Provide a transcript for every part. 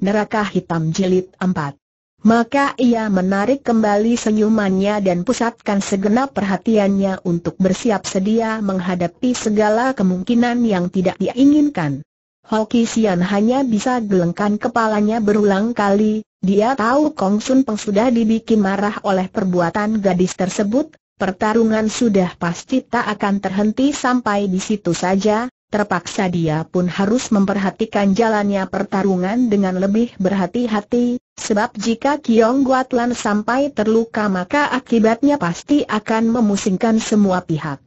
Neraka Hitam Jilid 4 Maka ia menarik kembali senyumannya dan pusatkan segenap perhatiannya untuk bersiap sedia menghadapi segala kemungkinan yang tidak diinginkan. Hoki Sian hanya bisa gelengkan kepalanya berulang kali, dia tahu Kong Sun Peng sudah dibikin marah oleh perbuatan gadis tersebut, pertarungan sudah pasti tak akan terhenti sampai di situ saja, Terpaksa dia pun harus memperhatikan jalannya pertarungan dengan lebih berhati-hati, sebab jika Kiong Guatlan sampai terluka maka akibatnya pasti akan memusingkan semua pihak.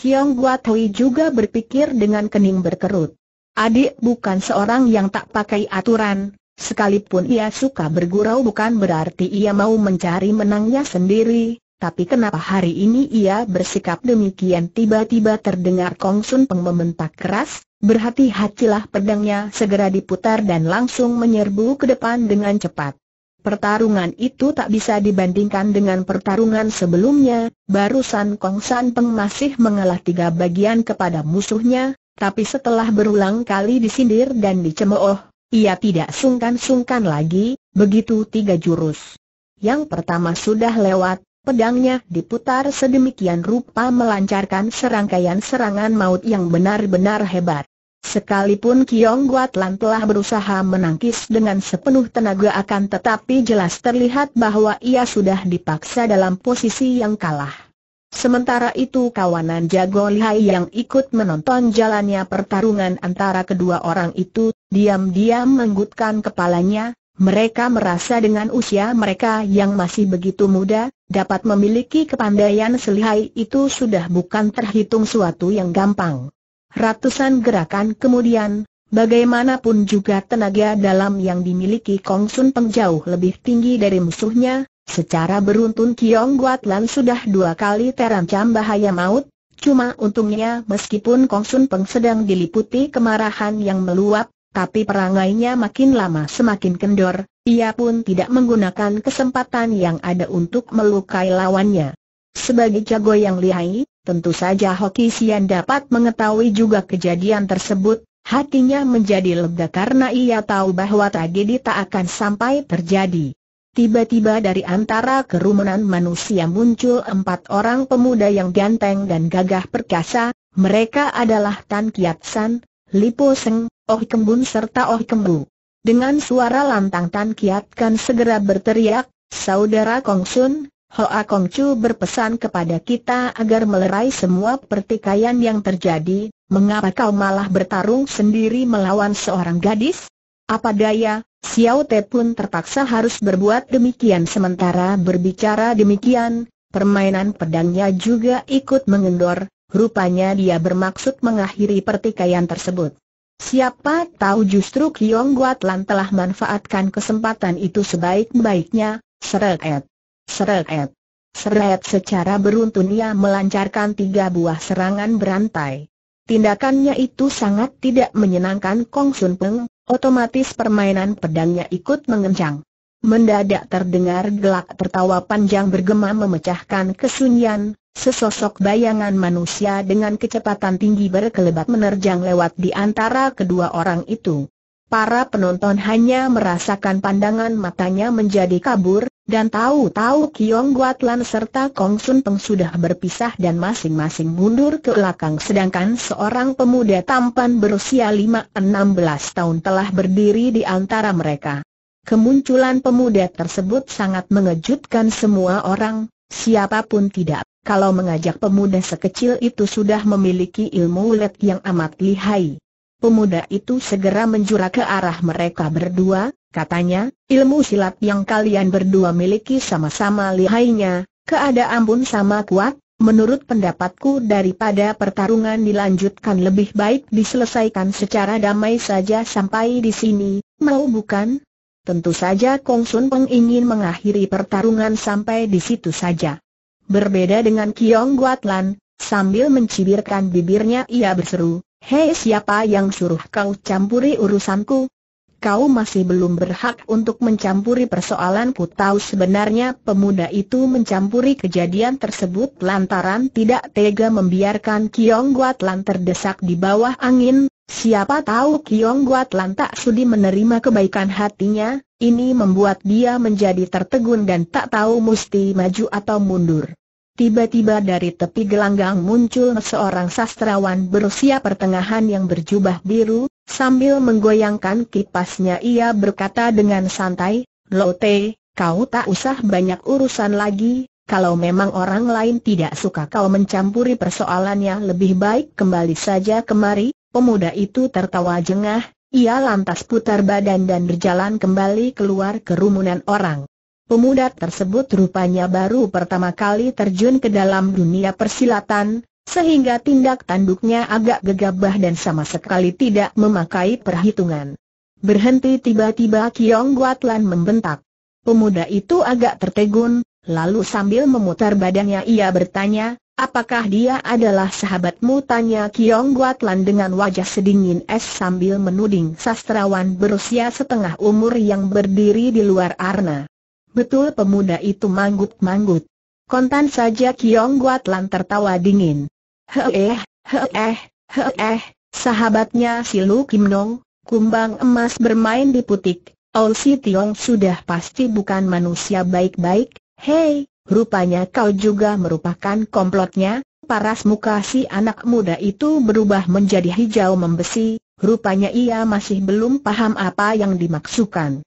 Kiong Guatui juga berpikir dengan kening berkerut. Adik bukan seorang yang tak pakai aturan, sekalipun ia suka bergurau bukan berarti ia mau mencari menangnya sendiri, tapi kenapa hari ini ia bersikap demikian tiba-tiba terdengar Kong Sun Peng membentak keras, berhati-hatilah pedangnya segera diputar dan langsung menyerbu ke depan dengan cepat. Pertarungan itu tak bisa dibandingkan dengan pertarungan sebelumnya, barusan Kong San Peng masih mengalah tiga bagian kepada musuhnya, tapi setelah berulang kali disindir dan dicemooh, ia tidak sungkan-sungkan lagi, begitu tiga jurus. Yang pertama sudah lewat, Pedangnya diputar sedemikian rupa melancarkan serangkaian serangan maut yang benar-benar hebat. Sekalipun Kiong Guatlan telah berusaha menangkis dengan sepenuh tenaga akan tetapi jelas terlihat bahwa ia sudah dipaksa dalam posisi yang kalah. Sementara itu kawanan jago lihai yang ikut menonton jalannya pertarungan antara kedua orang itu, diam-diam menggutkan kepalanya, mereka merasa dengan usia mereka yang masih begitu muda, dapat memiliki kepandaian selihai itu sudah bukan terhitung suatu yang gampang. Ratusan gerakan kemudian, bagaimanapun juga tenaga dalam yang dimiliki Kong Sun Peng jauh lebih tinggi dari musuhnya, secara beruntun Kiong Guat Lan sudah dua kali terancam bahaya maut, Cuma untungnya meskipun Kong Sun Peng sedang diliputi kemarahan yang meluap, tapi perangainya makin lama semakin kendor, ia pun tidak menggunakan kesempatan yang ada untuk melukai lawannya. Sebagai jago yang lihai, tentu saja Hoki Sian dapat mengetahui juga kejadian tersebut, hatinya menjadi lega karena ia tahu bahwa tragedi tak akan sampai terjadi. Tiba-tiba dari antara kerumunan manusia muncul empat orang pemuda yang ganteng dan gagah perkasa, mereka adalah Tan Kiat San, Lipo Seng, Oh Kembun serta Oh Kembu. Dengan suara lantang Tan Kiat Kan segera berteriak, Saudara Kong Sun, Hoa Kong Chu berpesan kepada kita agar melerai semua pertikaian yang terjadi, mengapa kau malah bertarung sendiri melawan seorang gadis? Apa daya, Xiao Te pun terpaksa harus berbuat demikian sementara berbicara demikian, permainan pedangnya juga ikut mengendor, rupanya dia bermaksud mengakhiri pertikaian tersebut. Siapa tahu justru Kiong Guatlan telah manfaatkan kesempatan itu sebaik-baiknya, seret. Seret. Seret secara beruntun ia melancarkan tiga buah serangan berantai. Tindakannya itu sangat tidak menyenangkan Kong Sun Peng, otomatis permainan pedangnya ikut mengencang. Mendadak terdengar gelak tertawa panjang bergema memecahkan kesunyian, Sesosok bayangan manusia dengan kecepatan tinggi berkelebat menerjang lewat di antara kedua orang itu. Para penonton hanya merasakan pandangan matanya menjadi kabur, dan tahu-tahu Kiong Guatlan serta Kong Sun Peng sudah berpisah dan masing-masing mundur ke belakang sedangkan seorang pemuda tampan berusia 5-16 tahun telah berdiri di antara mereka. Kemunculan pemuda tersebut sangat mengejutkan semua orang, siapapun tidak kalau mengajak pemuda sekecil itu sudah memiliki ilmu ulet yang amat lihai. Pemuda itu segera menjura ke arah mereka berdua, katanya, ilmu silat yang kalian berdua miliki sama-sama lihainya, keadaan pun sama kuat, menurut pendapatku daripada pertarungan dilanjutkan lebih baik diselesaikan secara damai saja sampai di sini, mau bukan? Tentu saja Kong Sun Peng ingin mengakhiri pertarungan sampai di situ saja. Berbeda dengan Kiong Guatlan, sambil mencibirkan bibirnya ia berseru, Hei siapa yang suruh kau campuri urusanku? Kau masih belum berhak untuk mencampuri persoalanku tahu sebenarnya pemuda itu mencampuri kejadian tersebut lantaran tidak tega membiarkan Kiong Guatlan terdesak di bawah angin, Siapa tahu Kiong Guat tak sudi menerima kebaikan hatinya, ini membuat dia menjadi tertegun dan tak tahu mesti maju atau mundur. Tiba-tiba dari tepi gelanggang muncul seorang sastrawan berusia pertengahan yang berjubah biru, sambil menggoyangkan kipasnya ia berkata dengan santai, Lo Te, kau tak usah banyak urusan lagi, kalau memang orang lain tidak suka kau mencampuri persoalannya lebih baik kembali saja kemari, Pemuda itu tertawa jengah, ia lantas putar badan dan berjalan kembali keluar kerumunan orang. Pemuda tersebut rupanya baru pertama kali terjun ke dalam dunia persilatan, sehingga tindak tanduknya agak gegabah dan sama sekali tidak memakai perhitungan. Berhenti tiba-tiba Kiong Guatlan membentak. Pemuda itu agak tertegun, lalu sambil memutar badannya ia bertanya, Apakah dia adalah sahabatmu? Tanya Kiong Guatlan dengan wajah sedingin es sambil menuding sastrawan berusia setengah umur yang berdiri di luar arna. Betul pemuda itu manggut-manggut. Kontan saja Kiong Guatlan tertawa dingin. Heeh, heeh, heeh, sahabatnya si Lu Kim Nong, kumbang emas bermain di putik, Ol Si Tiong sudah pasti bukan manusia baik-baik, hei, Rupanya kau juga merupakan komplotnya, paras muka si anak muda itu berubah menjadi hijau membesi, rupanya ia masih belum paham apa yang dimaksudkan.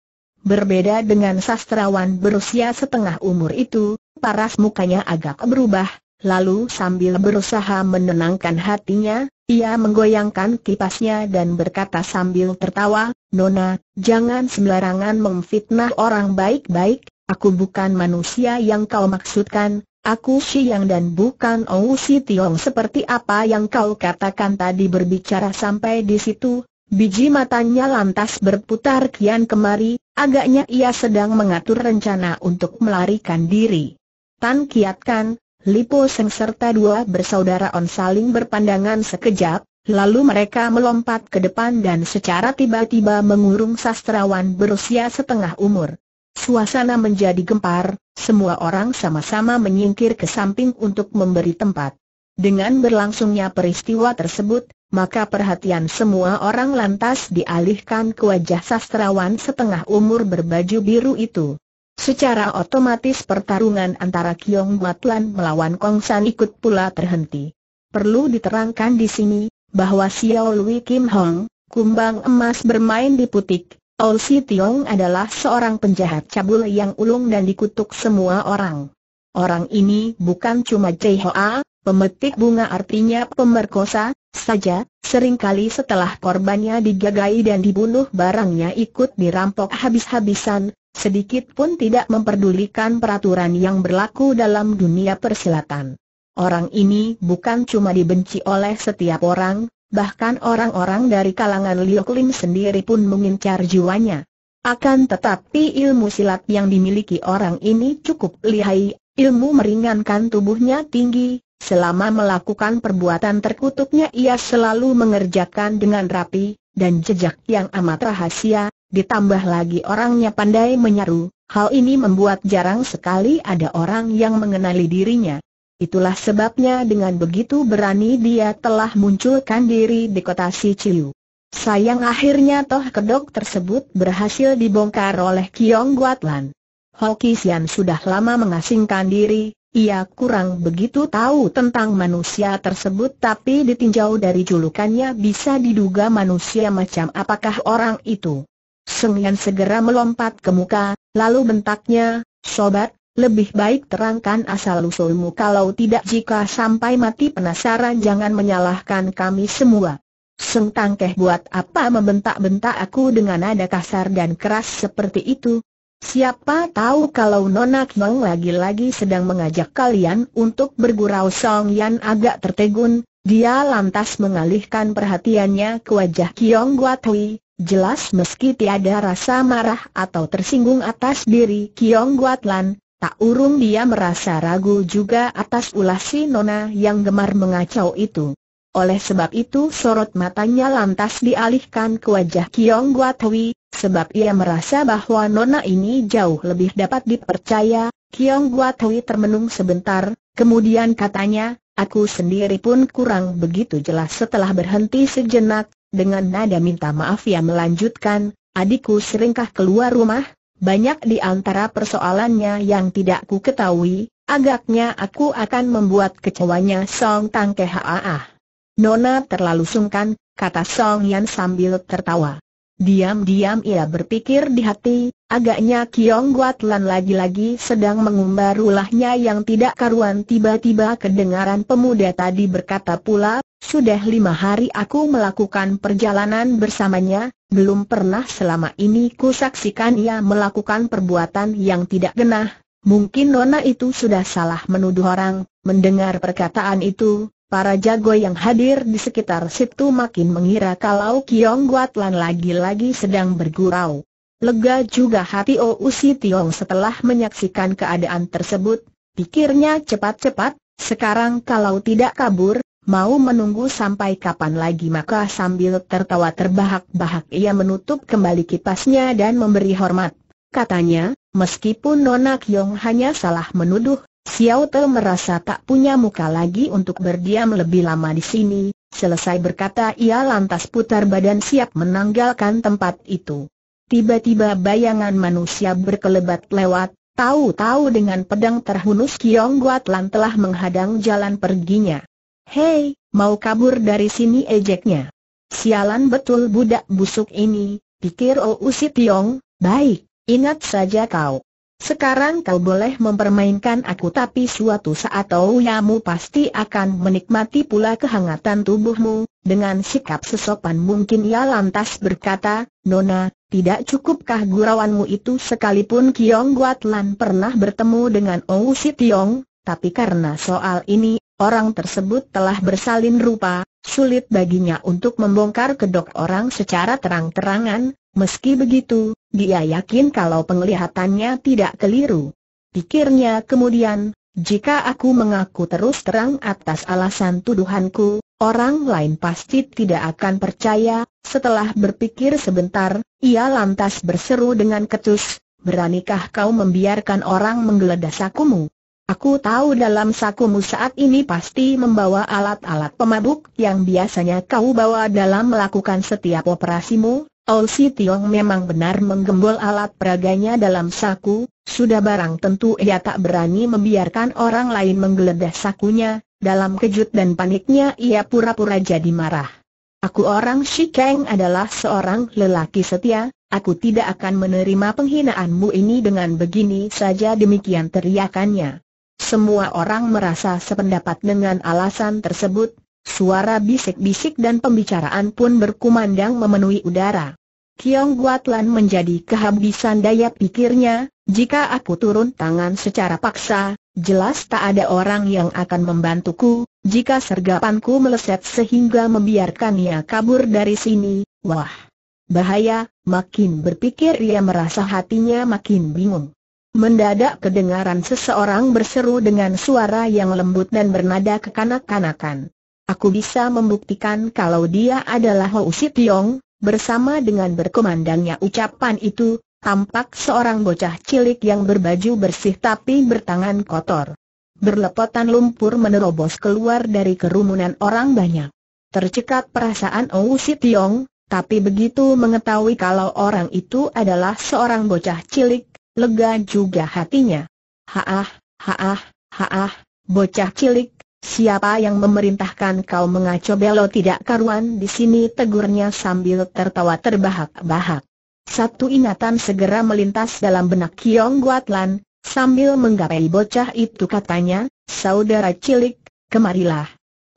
Berbeda dengan sastrawan berusia setengah umur itu, paras mukanya agak berubah, lalu sambil berusaha menenangkan hatinya, ia menggoyangkan kipasnya dan berkata sambil tertawa, Nona, jangan sembarangan memfitnah orang baik-baik, Aku bukan manusia yang kau maksudkan, Aku Yang dan bukan Ou Si Tiong seperti apa yang kau katakan tadi berbicara sampai di situ, biji matanya lantas berputar kian kemari, agaknya ia sedang mengatur rencana untuk melarikan diri. Tan Kiat Kan, Lipo Seng serta dua bersaudara On saling berpandangan sekejap, lalu mereka melompat ke depan dan secara tiba-tiba mengurung sastrawan berusia setengah umur. Suasana menjadi gempar, semua orang sama-sama menyingkir ke samping untuk memberi tempat. Dengan berlangsungnya peristiwa tersebut, maka perhatian semua orang lantas dialihkan ke wajah sastrawan setengah umur berbaju biru itu. Secara otomatis pertarungan antara Kiong Batlan melawan Kong San ikut pula terhenti. Perlu diterangkan di sini, bahwa Xiao Lui Kim Hong, kumbang emas bermain di putik, Ol Si Tiong adalah seorang penjahat cabul yang ulung dan dikutuk semua orang. Orang ini bukan cuma jeho Hoa, pemetik bunga artinya pemerkosa, saja, seringkali setelah korbannya digagai dan dibunuh barangnya ikut dirampok habis-habisan, sedikit pun tidak memperdulikan peraturan yang berlaku dalam dunia persilatan. Orang ini bukan cuma dibenci oleh setiap orang, bahkan orang-orang dari kalangan Liu Lim sendiri pun mengincar jiwanya. Akan tetapi ilmu silat yang dimiliki orang ini cukup lihai, ilmu meringankan tubuhnya tinggi, selama melakukan perbuatan terkutuknya ia selalu mengerjakan dengan rapi, dan jejak yang amat rahasia, ditambah lagi orangnya pandai menyaru, hal ini membuat jarang sekali ada orang yang mengenali dirinya. Itulah sebabnya dengan begitu berani dia telah munculkan diri di kota Siciu. Sayang akhirnya toh kedok tersebut berhasil dibongkar oleh Kiong Guatlan. Hoki sudah lama mengasingkan diri, ia kurang begitu tahu tentang manusia tersebut tapi ditinjau dari julukannya bisa diduga manusia macam apakah orang itu. Seng segera melompat ke muka, lalu bentaknya, Sobat, lebih baik terangkan asal-usulmu kalau tidak jika sampai mati penasaran jangan menyalahkan kami semua. Seng Tangkeh buat apa membentak-bentak aku dengan nada kasar dan keras seperti itu? Siapa tahu kalau Nonak nong lagi-lagi sedang mengajak kalian untuk bergurau Song Yan agak tertegun, dia lantas mengalihkan perhatiannya ke wajah Kiong Guatui, jelas meski tiada rasa marah atau tersinggung atas diri Kiong Guatlan, Tak urung dia merasa ragu juga atas ulah si Nona yang gemar mengacau itu. Oleh sebab itu sorot matanya lantas dialihkan ke wajah Kiong Guatui, sebab ia merasa bahwa Nona ini jauh lebih dapat dipercaya. Kiong Guatui termenung sebentar, kemudian katanya, aku sendiri pun kurang begitu jelas setelah berhenti sejenak, dengan nada minta maaf ia melanjutkan, adikku seringkah keluar rumah, banyak di antara persoalannya yang tidak ku ketahui, agaknya aku akan membuat kecewanya Song Tang Kehaa. Nona terlalu sungkan, kata Song Yan sambil tertawa. Diam-diam ia berpikir di hati, agaknya Kiong Guatlan lagi-lagi sedang mengumbar ulahnya yang tidak karuan tiba-tiba kedengaran pemuda tadi berkata pula, sudah lima hari aku melakukan perjalanan bersamanya, belum pernah selama ini ku saksikan ia melakukan perbuatan yang tidak genah. Mungkin Nona itu sudah salah menuduh orang, mendengar perkataan itu, para jago yang hadir di sekitar situ makin mengira kalau Kiong Guatlan lagi-lagi sedang bergurau. Lega juga hati Ousi Tiong setelah menyaksikan keadaan tersebut, pikirnya cepat-cepat, sekarang kalau tidak kabur, Mau menunggu sampai kapan lagi maka sambil tertawa terbahak-bahak ia menutup kembali kipasnya dan memberi hormat. Katanya, meskipun Nona Kyong hanya salah menuduh, Xiao Te merasa tak punya muka lagi untuk berdiam lebih lama di sini. Selesai berkata ia lantas putar badan siap menanggalkan tempat itu. Tiba-tiba bayangan manusia berkelebat lewat, tahu-tahu dengan pedang terhunus Kiong Guatlan telah menghadang jalan perginya. Hei, mau kabur dari sini ejeknya. Sialan betul budak busuk ini, pikir Ou oh Si Tiong, baik, ingat saja kau. Sekarang kau boleh mempermainkan aku tapi suatu saat Ouyamu oh pasti akan menikmati pula kehangatan tubuhmu, dengan sikap sesopan mungkin ia lantas berkata, Nona, tidak cukupkah gurauanmu itu sekalipun Kiong Guatlan pernah bertemu dengan Ou oh Si Tiong, tapi karena soal ini Orang tersebut telah bersalin rupa, sulit baginya untuk membongkar kedok orang secara terang-terangan, meski begitu, dia yakin kalau penglihatannya tidak keliru. Pikirnya kemudian, jika aku mengaku terus terang atas alasan tuduhanku, orang lain pasti tidak akan percaya, setelah berpikir sebentar, ia lantas berseru dengan ketus, beranikah kau membiarkan orang menggeledah sakumu? Aku tahu dalam sakumu saat ini pasti membawa alat-alat pemabuk yang biasanya kau bawa dalam melakukan setiap operasimu. Ol Si Tiong memang benar menggembol alat peraganya dalam saku, sudah barang tentu ia tak berani membiarkan orang lain menggeledah sakunya, dalam kejut dan paniknya ia pura-pura jadi marah. Aku orang Shikeng adalah seorang lelaki setia, aku tidak akan menerima penghinaanmu ini dengan begini saja demikian teriakannya. Semua orang merasa sependapat dengan alasan tersebut, suara bisik-bisik dan pembicaraan pun berkumandang memenuhi udara. Kiong Guatlan menjadi kehabisan daya pikirnya, jika aku turun tangan secara paksa, jelas tak ada orang yang akan membantuku, jika sergapanku meleset sehingga membiarkan ia kabur dari sini, wah! Bahaya, makin berpikir ia merasa hatinya makin bingung. Mendadak kedengaran seseorang berseru dengan suara yang lembut dan bernada kekanak-kanakan. Aku bisa membuktikan kalau dia adalah Ho Si Tiong, bersama dengan berkomandangnya ucapan itu, tampak seorang bocah cilik yang berbaju bersih tapi bertangan kotor. Berlepotan lumpur menerobos keluar dari kerumunan orang banyak. Tercekat perasaan Ou Si Tiong, tapi begitu mengetahui kalau orang itu adalah seorang bocah cilik, lega juga hatinya. Haah, haah, haah, bocah cilik, siapa yang memerintahkan kau mengacau belo tidak karuan di sini tegurnya sambil tertawa terbahak-bahak. Satu ingatan segera melintas dalam benak Kiong Guatlan, sambil menggapai bocah itu katanya, saudara cilik, kemarilah.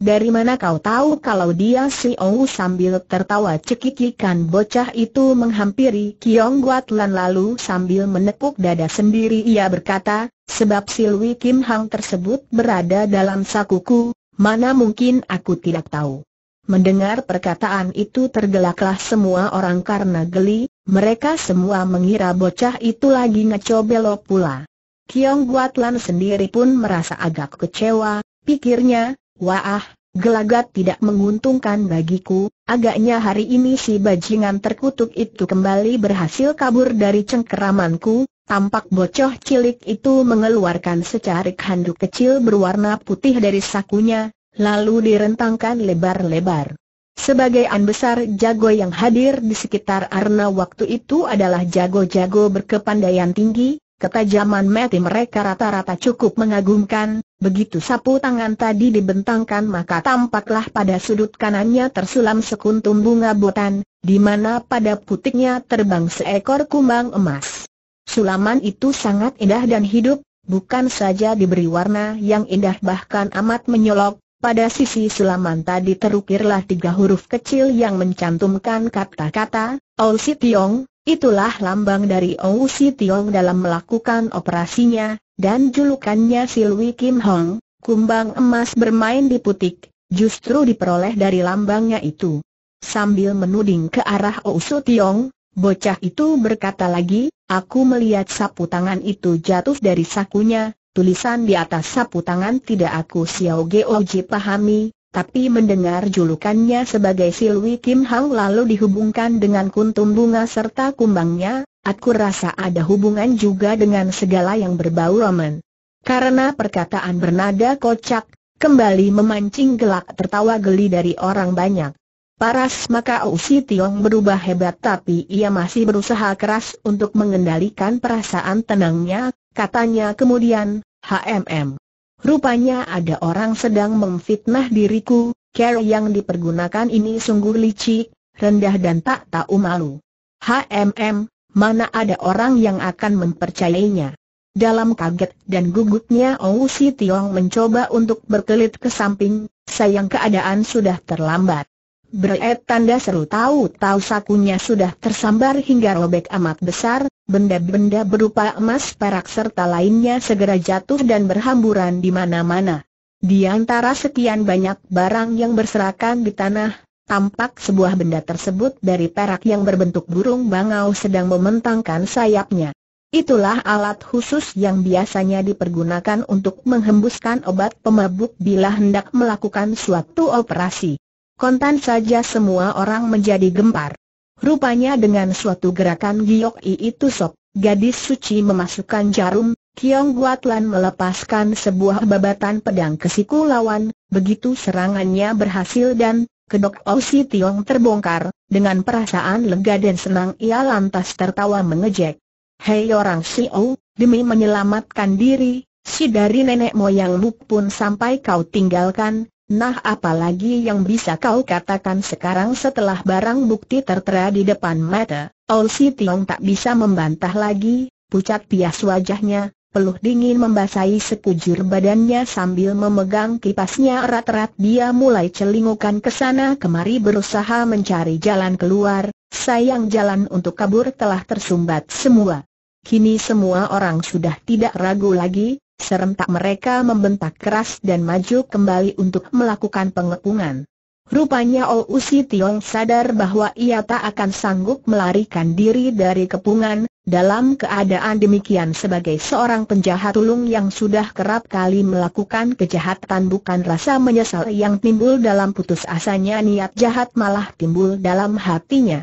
Dari mana kau tahu kalau dia si ong? sambil tertawa cekikikan bocah itu menghampiri Kiong Guatlan lalu sambil menepuk dada sendiri ia berkata, sebab si Lui Kim Hang tersebut berada dalam sakuku, mana mungkin aku tidak tahu. Mendengar perkataan itu tergelaklah semua orang karena geli, mereka semua mengira bocah itu lagi ngecobelo pula. Kiong Guatlan sendiri pun merasa agak kecewa, pikirnya, Wah, gelagat tidak menguntungkan bagiku, agaknya hari ini si bajingan terkutuk itu kembali berhasil kabur dari cengkeramanku, tampak bocoh cilik itu mengeluarkan secarik handuk kecil berwarna putih dari sakunya, lalu direntangkan lebar-lebar. Sebagian besar jago yang hadir di sekitar Arna waktu itu adalah jago-jago berkepandaian tinggi, Ketajaman mati mereka rata-rata cukup mengagumkan, begitu sapu tangan tadi dibentangkan maka tampaklah pada sudut kanannya tersulam sekuntum bunga botan, di mana pada putiknya terbang seekor kumbang emas. Sulaman itu sangat indah dan hidup, bukan saja diberi warna yang indah bahkan amat menyolok, pada sisi sulaman tadi terukirlah tiga huruf kecil yang mencantumkan kata-kata, Ol Sitiong, Itulah lambang dari Ou Si Tiong dalam melakukan operasinya, dan julukannya Silwi Kim Hong, kumbang emas bermain di putik, justru diperoleh dari lambangnya itu. Sambil menuding ke arah Ou Si Tiong, bocah itu berkata lagi, aku melihat sapu tangan itu jatuh dari sakunya, tulisan di atas sapu tangan tidak aku Xiao Geo Ji pahami, tapi mendengar julukannya sebagai Silwi Kim Hang lalu dihubungkan dengan kuntum bunga serta kumbangnya, aku rasa ada hubungan juga dengan segala yang berbau ramen. Karena perkataan bernada kocak, kembali memancing gelak tertawa geli dari orang banyak. Paras maka Ousi Tiong berubah hebat tapi ia masih berusaha keras untuk mengendalikan perasaan tenangnya, katanya kemudian, HMM. Rupanya ada orang sedang memfitnah diriku, cara yang dipergunakan ini sungguh licik, rendah dan tak tahu malu. HMM, mana ada orang yang akan mempercayainya. Dalam kaget dan gugupnya Ousi Tiong mencoba untuk berkelit ke samping, sayang keadaan sudah terlambat. Breet tanda seru tahu-tahu sakunya sudah tersambar hingga robek amat besar, benda-benda berupa emas perak serta lainnya segera jatuh dan berhamburan di mana-mana. Di antara sekian banyak barang yang berserakan di tanah, tampak sebuah benda tersebut dari perak yang berbentuk burung bangau sedang mementangkan sayapnya. Itulah alat khusus yang biasanya dipergunakan untuk menghembuskan obat pemabuk bila hendak melakukan suatu operasi kontan saja semua orang menjadi gempar. Rupanya dengan suatu gerakan giok i itu sok, gadis suci memasukkan jarum, Kiong Guatlan melepaskan sebuah babatan pedang ke siku lawan, begitu serangannya berhasil dan Kedok Osi Tiong terbongkar, dengan perasaan lega dan senang ia lantas tertawa mengejek. Hei orang O, demi menyelamatkan diri, si dari nenek moyangmu pun sampai kau tinggalkan, Nah apalagi yang bisa kau katakan sekarang setelah barang bukti tertera di depan mata, Ol Si Tiong tak bisa membantah lagi, pucat pias wajahnya, peluh dingin membasahi sekujur badannya sambil memegang kipasnya erat-erat dia mulai celingukan ke sana kemari berusaha mencari jalan keluar, sayang jalan untuk kabur telah tersumbat semua. Kini semua orang sudah tidak ragu lagi, Serentak mereka membentak keras dan maju kembali untuk melakukan pengepungan. Rupanya Ousi Tiong sadar bahwa ia tak akan sanggup melarikan diri dari kepungan, dalam keadaan demikian sebagai seorang penjahat ulung yang sudah kerap kali melakukan kejahatan bukan rasa menyesal yang timbul dalam putus asanya niat jahat malah timbul dalam hatinya.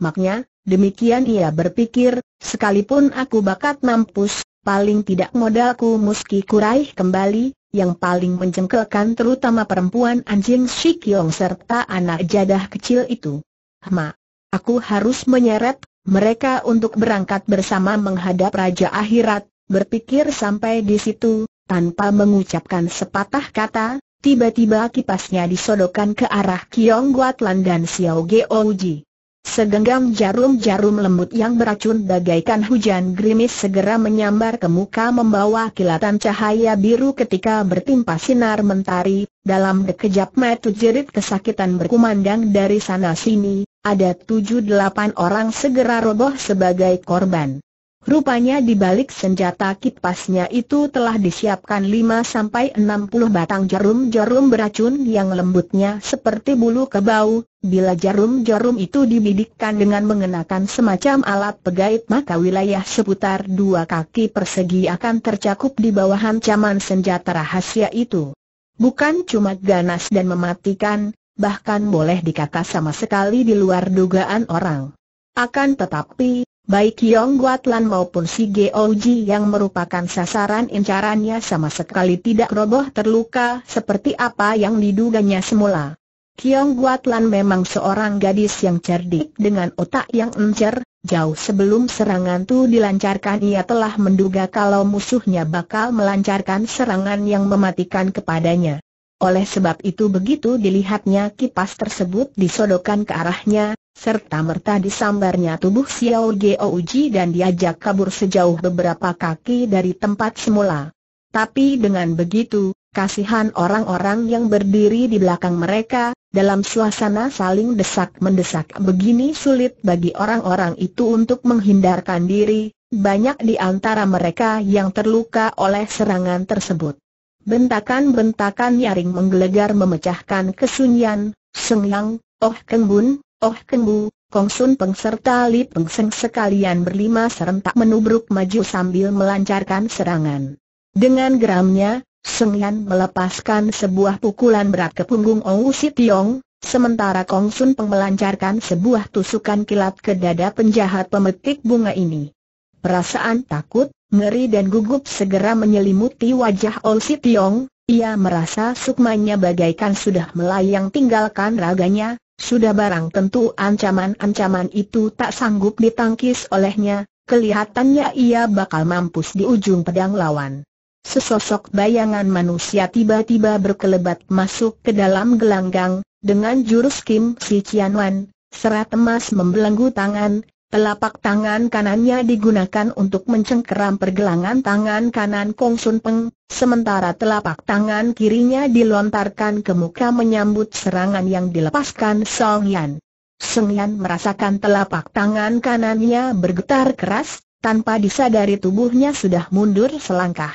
Maknya, demikian ia berpikir, sekalipun aku bakat mampus, paling tidak modalku muski kuraih kembali, yang paling menjengkelkan terutama perempuan anjing Shikyong serta anak jadah kecil itu. Ma, aku harus menyeret mereka untuk berangkat bersama menghadap Raja Akhirat, berpikir sampai di situ, tanpa mengucapkan sepatah kata, tiba-tiba kipasnya disodokkan ke arah Kiong Guatlan dan Xiao Geoji. Segenggam jarum-jarum lembut yang beracun bagaikan hujan gerimis segera menyambar ke muka membawa kilatan cahaya biru ketika bertimpa sinar mentari, dalam dekejap metu jerit kesakitan berkumandang dari sana sini, ada tujuh delapan orang segera roboh sebagai korban. Rupanya di balik senjata kipasnya itu telah disiapkan 5-60 batang jarum-jarum beracun yang lembutnya seperti bulu kebau. Bila jarum-jarum itu dibidikkan dengan mengenakan semacam alat pegait maka wilayah seputar dua kaki persegi akan tercakup di bawah ancaman senjata rahasia itu. Bukan cuma ganas dan mematikan, bahkan boleh dikata sama sekali di luar dugaan orang. Akan tetapi, Baik Yong Guatlan maupun si Geoji yang merupakan sasaran incarannya sama sekali tidak roboh terluka seperti apa yang diduganya semula. Kiong Guatlan memang seorang gadis yang cerdik dengan otak yang encer, jauh sebelum serangan itu dilancarkan ia telah menduga kalau musuhnya bakal melancarkan serangan yang mematikan kepadanya. Oleh sebab itu begitu dilihatnya kipas tersebut disodokkan ke arahnya, serta merta disambarnya tubuh Xiao Geo Uji dan diajak kabur sejauh beberapa kaki dari tempat semula. Tapi dengan begitu, kasihan orang-orang yang berdiri di belakang mereka, dalam suasana saling desak-mendesak begini sulit bagi orang-orang itu untuk menghindarkan diri, banyak di antara mereka yang terluka oleh serangan tersebut. Bentakan-bentakan nyaring menggelegar memecahkan kesunyian, sengyang, Oh kengbun. Oh Kenbu, Kongsun Peng serta Li Peng Seng sekalian berlima serentak menubruk maju sambil melancarkan serangan. Dengan geramnya, Seng Yan melepaskan sebuah pukulan berat ke punggung Ong Si Tiong, sementara Kong Sun Peng melancarkan sebuah tusukan kilat ke dada penjahat pemetik bunga ini. Perasaan takut, ngeri dan gugup segera menyelimuti wajah Ong Si Tiong, ia merasa sukmanya bagaikan sudah melayang tinggalkan raganya, sudah barang tentu ancaman-ancaman itu tak sanggup ditangkis olehnya, kelihatannya ia bakal mampus di ujung pedang lawan. Sesosok bayangan manusia tiba-tiba berkelebat masuk ke dalam gelanggang, dengan jurus Kim Si Chian Wan, serat emas membelenggu tangan, Telapak tangan kanannya digunakan untuk mencengkeram pergelangan tangan kanan Kong Sun Peng, sementara telapak tangan kirinya dilontarkan ke muka menyambut serangan yang dilepaskan Song Yan. Song Yan merasakan telapak tangan kanannya bergetar keras, tanpa disadari tubuhnya sudah mundur selangkah.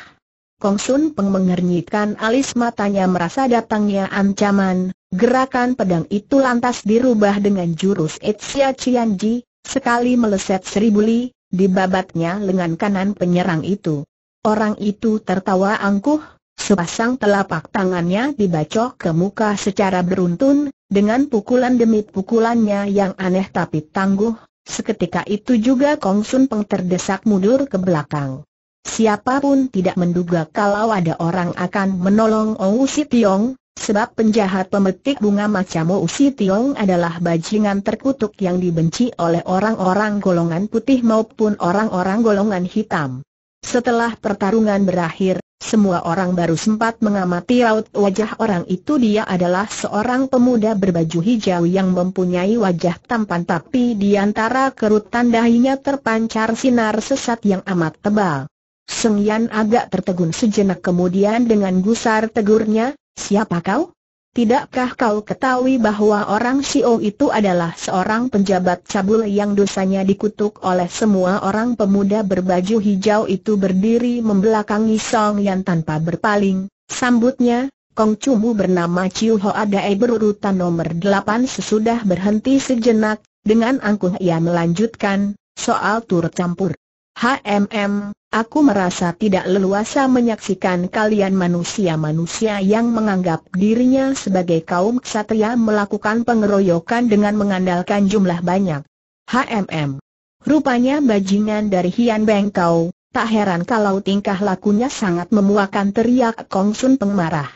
Kong Sun Peng mengernyitkan alis matanya merasa datangnya ancaman, gerakan pedang itu lantas dirubah dengan jurus Etsia Cianji, Sekali meleset seribu li, dibabatnya lengan kanan penyerang itu. Orang itu tertawa angkuh, sepasang telapak tangannya dibacok ke muka secara beruntun, dengan pukulan demi pukulannya yang aneh tapi tangguh, seketika itu juga Kong Sun Peng terdesak mundur ke belakang. Siapapun tidak menduga kalau ada orang akan menolong Ong Si Tiong, Sebab penjahat pemetik bunga macam Usi Tiong adalah bajingan terkutuk yang dibenci oleh orang-orang golongan putih maupun orang-orang golongan hitam. Setelah pertarungan berakhir, semua orang baru sempat mengamati raut wajah orang itu dia adalah seorang pemuda berbaju hijau yang mempunyai wajah tampan tapi di antara kerutan dahinya terpancar sinar sesat yang amat tebal. Seng Yan agak tertegun sejenak kemudian dengan gusar tegurnya, Siapa kau? Tidakkah kau ketahui bahwa orang Sio itu adalah seorang penjabat cabul yang dosanya dikutuk oleh semua orang pemuda berbaju hijau itu berdiri membelakangi Song Yan tanpa berpaling? Sambutnya, Kong Cumu bernama Chiu Ho Dae berurutan nomor delapan sesudah berhenti sejenak, dengan angkuh ia melanjutkan, soal tur campur. HMM, aku merasa tidak leluasa menyaksikan kalian manusia-manusia yang menganggap dirinya sebagai kaum ksatria melakukan pengeroyokan dengan mengandalkan jumlah banyak. HMM. Rupanya bajingan dari Hian bengkau, tak heran kalau tingkah lakunya sangat memuakan teriak Kong Sun pengmarah.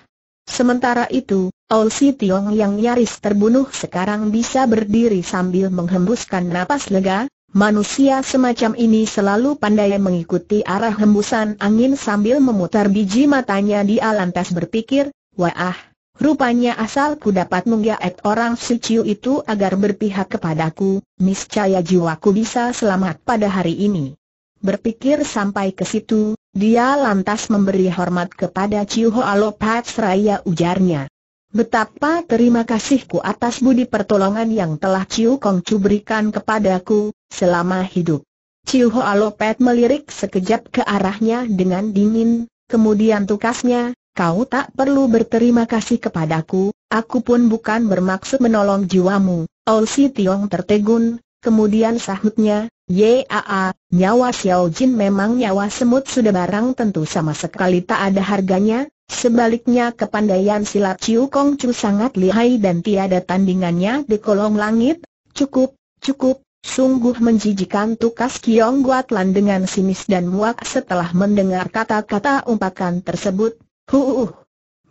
Sementara itu, Ol Si Tiong yang nyaris terbunuh sekarang bisa berdiri sambil menghembuskan napas lega, Manusia semacam ini selalu pandai mengikuti arah hembusan angin sambil memutar biji matanya dia lantas berpikir, wah, rupanya asalku dapat menggaet orang suciu itu agar berpihak kepadaku, niscaya jiwaku bisa selamat pada hari ini. Berpikir sampai ke situ, dia lantas memberi hormat kepada Ciu Hoa Lopat Seraya ujarnya. Betapa terima kasihku atas budi pertolongan yang telah Ciu Kong Chu berikan kepadaku selama hidup. Ciu Ho Alopet melirik sekejap ke arahnya dengan dingin, kemudian tukasnya, kau tak perlu berterima kasih kepadaku, aku pun bukan bermaksud menolong jiwamu. Si Tiong tertegun, kemudian sahutnya, Yaa, nyawa Xiao Jin memang nyawa semut sudah barang tentu sama sekali tak ada harganya, Sebaliknya kepandaian silat Ciu Kong Chu sangat lihai dan tiada tandingannya di kolong langit, cukup, cukup, sungguh menjijikan tukas Kiong Guatlan dengan sinis dan muak setelah mendengar kata-kata umpakan tersebut, Huuuh,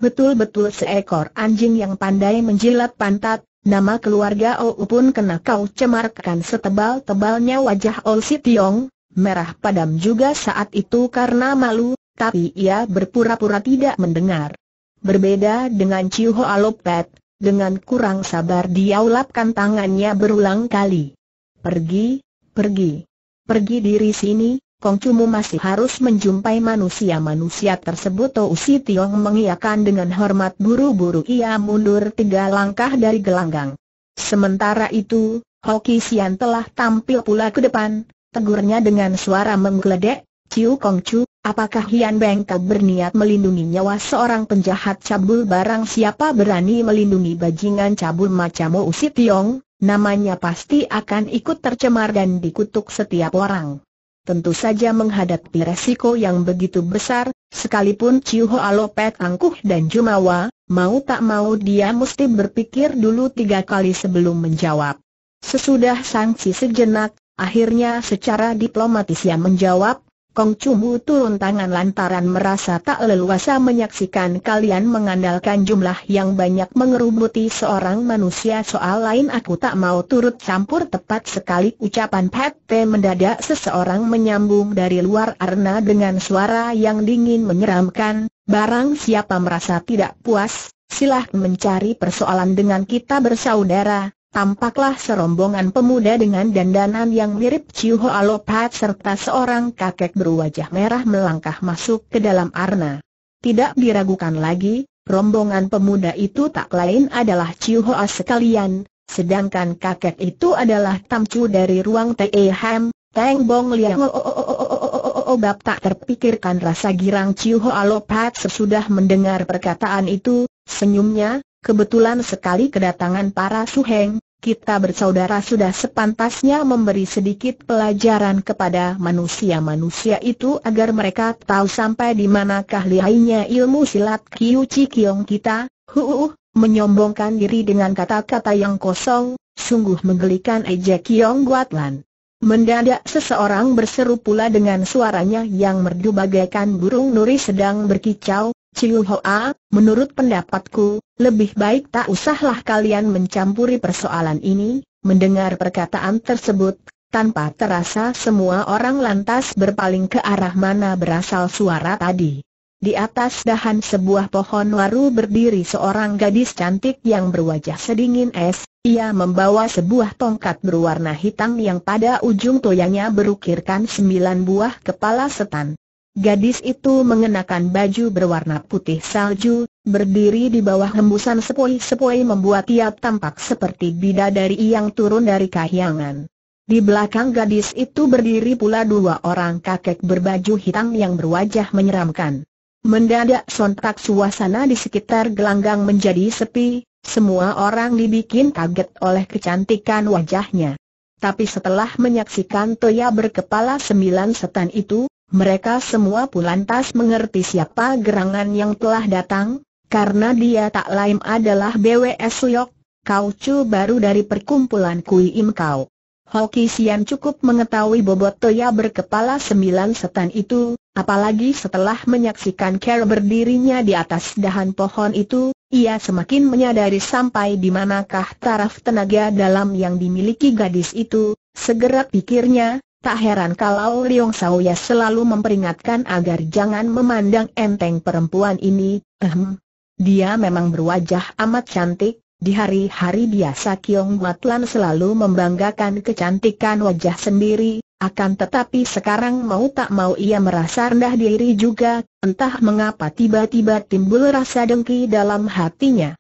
Betul-betul seekor anjing yang pandai menjilat pantat, nama keluarga Ou pun kena kau cemarkan setebal-tebalnya wajah Ol Tiong. merah padam juga saat itu karena malu, tapi ia berpura-pura tidak mendengar. Berbeda dengan Chiu Ho Lopet, dengan kurang sabar dia ulapkan tangannya berulang kali. Pergi, pergi, pergi diri sini, Kongcumu masih harus menjumpai manusia-manusia tersebut Tau Si Tiong mengiakan dengan hormat buru-buru ia mundur tiga langkah dari gelanggang. Sementara itu, Hoki Sian telah tampil pula ke depan, tegurnya dengan suara menggeledek, Ciu Kongcu, Apakah Hian Bengkok berniat melindungi nyawa seorang penjahat cabul barang siapa berani melindungi bajingan cabul macam Mo Tiong, namanya pasti akan ikut tercemar dan dikutuk setiap orang. Tentu saja menghadapi resiko yang begitu besar, sekalipun Chiu Ho Alopet Angkuh dan Jumawa, mau tak mau dia mesti berpikir dulu tiga kali sebelum menjawab. Sesudah sanksi sejenak, akhirnya secara diplomatis ia menjawab, Kong Chumu turun tangan lantaran merasa tak leluasa menyaksikan kalian mengandalkan jumlah yang banyak mengerumuti seorang manusia soal lain aku tak mau turut campur tepat sekali ucapan Pat T mendadak seseorang menyambung dari luar arena dengan suara yang dingin menyeramkan, barang siapa merasa tidak puas, silah mencari persoalan dengan kita bersaudara, Tampaklah serombongan pemuda dengan dandanan yang mirip Chiu Ho Alopat serta seorang kakek berwajah merah melangkah masuk ke dalam arna. Tidak diragukan lagi, rombongan pemuda itu tak lain adalah Chiu Hoa sekalian, sedangkan kakek itu adalah Tamcu dari ruang T.E. Ham, Teng Bong Liang Obab tak terpikirkan rasa girang Chiu Ho Alopat sesudah mendengar perkataan itu, senyumnya, kebetulan sekali kedatangan para suheng, kita bersaudara sudah sepantasnya memberi sedikit pelajaran kepada manusia-manusia itu agar mereka tahu sampai di manakah lihainya ilmu silat Kiu Chi Kiong kita, huuh, menyombongkan diri dengan kata-kata yang kosong, sungguh menggelikan Eja Kiong Guatlan. Mendadak seseorang berseru pula dengan suaranya yang merdu bagaikan burung nuri sedang berkicau, Chiu Hoa, menurut pendapatku, lebih baik tak usahlah kalian mencampuri persoalan ini, mendengar perkataan tersebut, tanpa terasa semua orang lantas berpaling ke arah mana berasal suara tadi. Di atas dahan sebuah pohon waru berdiri seorang gadis cantik yang berwajah sedingin es, ia membawa sebuah tongkat berwarna hitam yang pada ujung toyanya berukirkan sembilan buah kepala setan. Gadis itu mengenakan baju berwarna putih salju, berdiri di bawah hembusan sepoi-sepoi membuat ia tampak seperti bidadari yang turun dari kahyangan. Di belakang gadis itu berdiri pula dua orang kakek berbaju hitam yang berwajah menyeramkan. Mendadak sontak suasana di sekitar gelanggang menjadi sepi, semua orang dibikin kaget oleh kecantikan wajahnya. Tapi setelah menyaksikan Toya berkepala sembilan setan itu, mereka semua pun lantas mengerti siapa gerangan yang telah datang, karena dia tak lain adalah BWS kau kaucu baru dari perkumpulan Kui Im Kau. Hoki Sian cukup mengetahui bobot toya berkepala sembilan setan itu, apalagi setelah menyaksikan Kera berdirinya di atas dahan pohon itu, ia semakin menyadari sampai di manakah taraf tenaga dalam yang dimiliki gadis itu, segera pikirnya, Tak heran kalau Liong Sauya selalu memperingatkan agar jangan memandang enteng perempuan ini, ehem. Dia memang berwajah amat cantik, di hari-hari biasa Kiong Matlan selalu membanggakan kecantikan wajah sendiri, akan tetapi sekarang mau tak mau ia merasa rendah diri juga, entah mengapa tiba-tiba timbul rasa dengki dalam hatinya.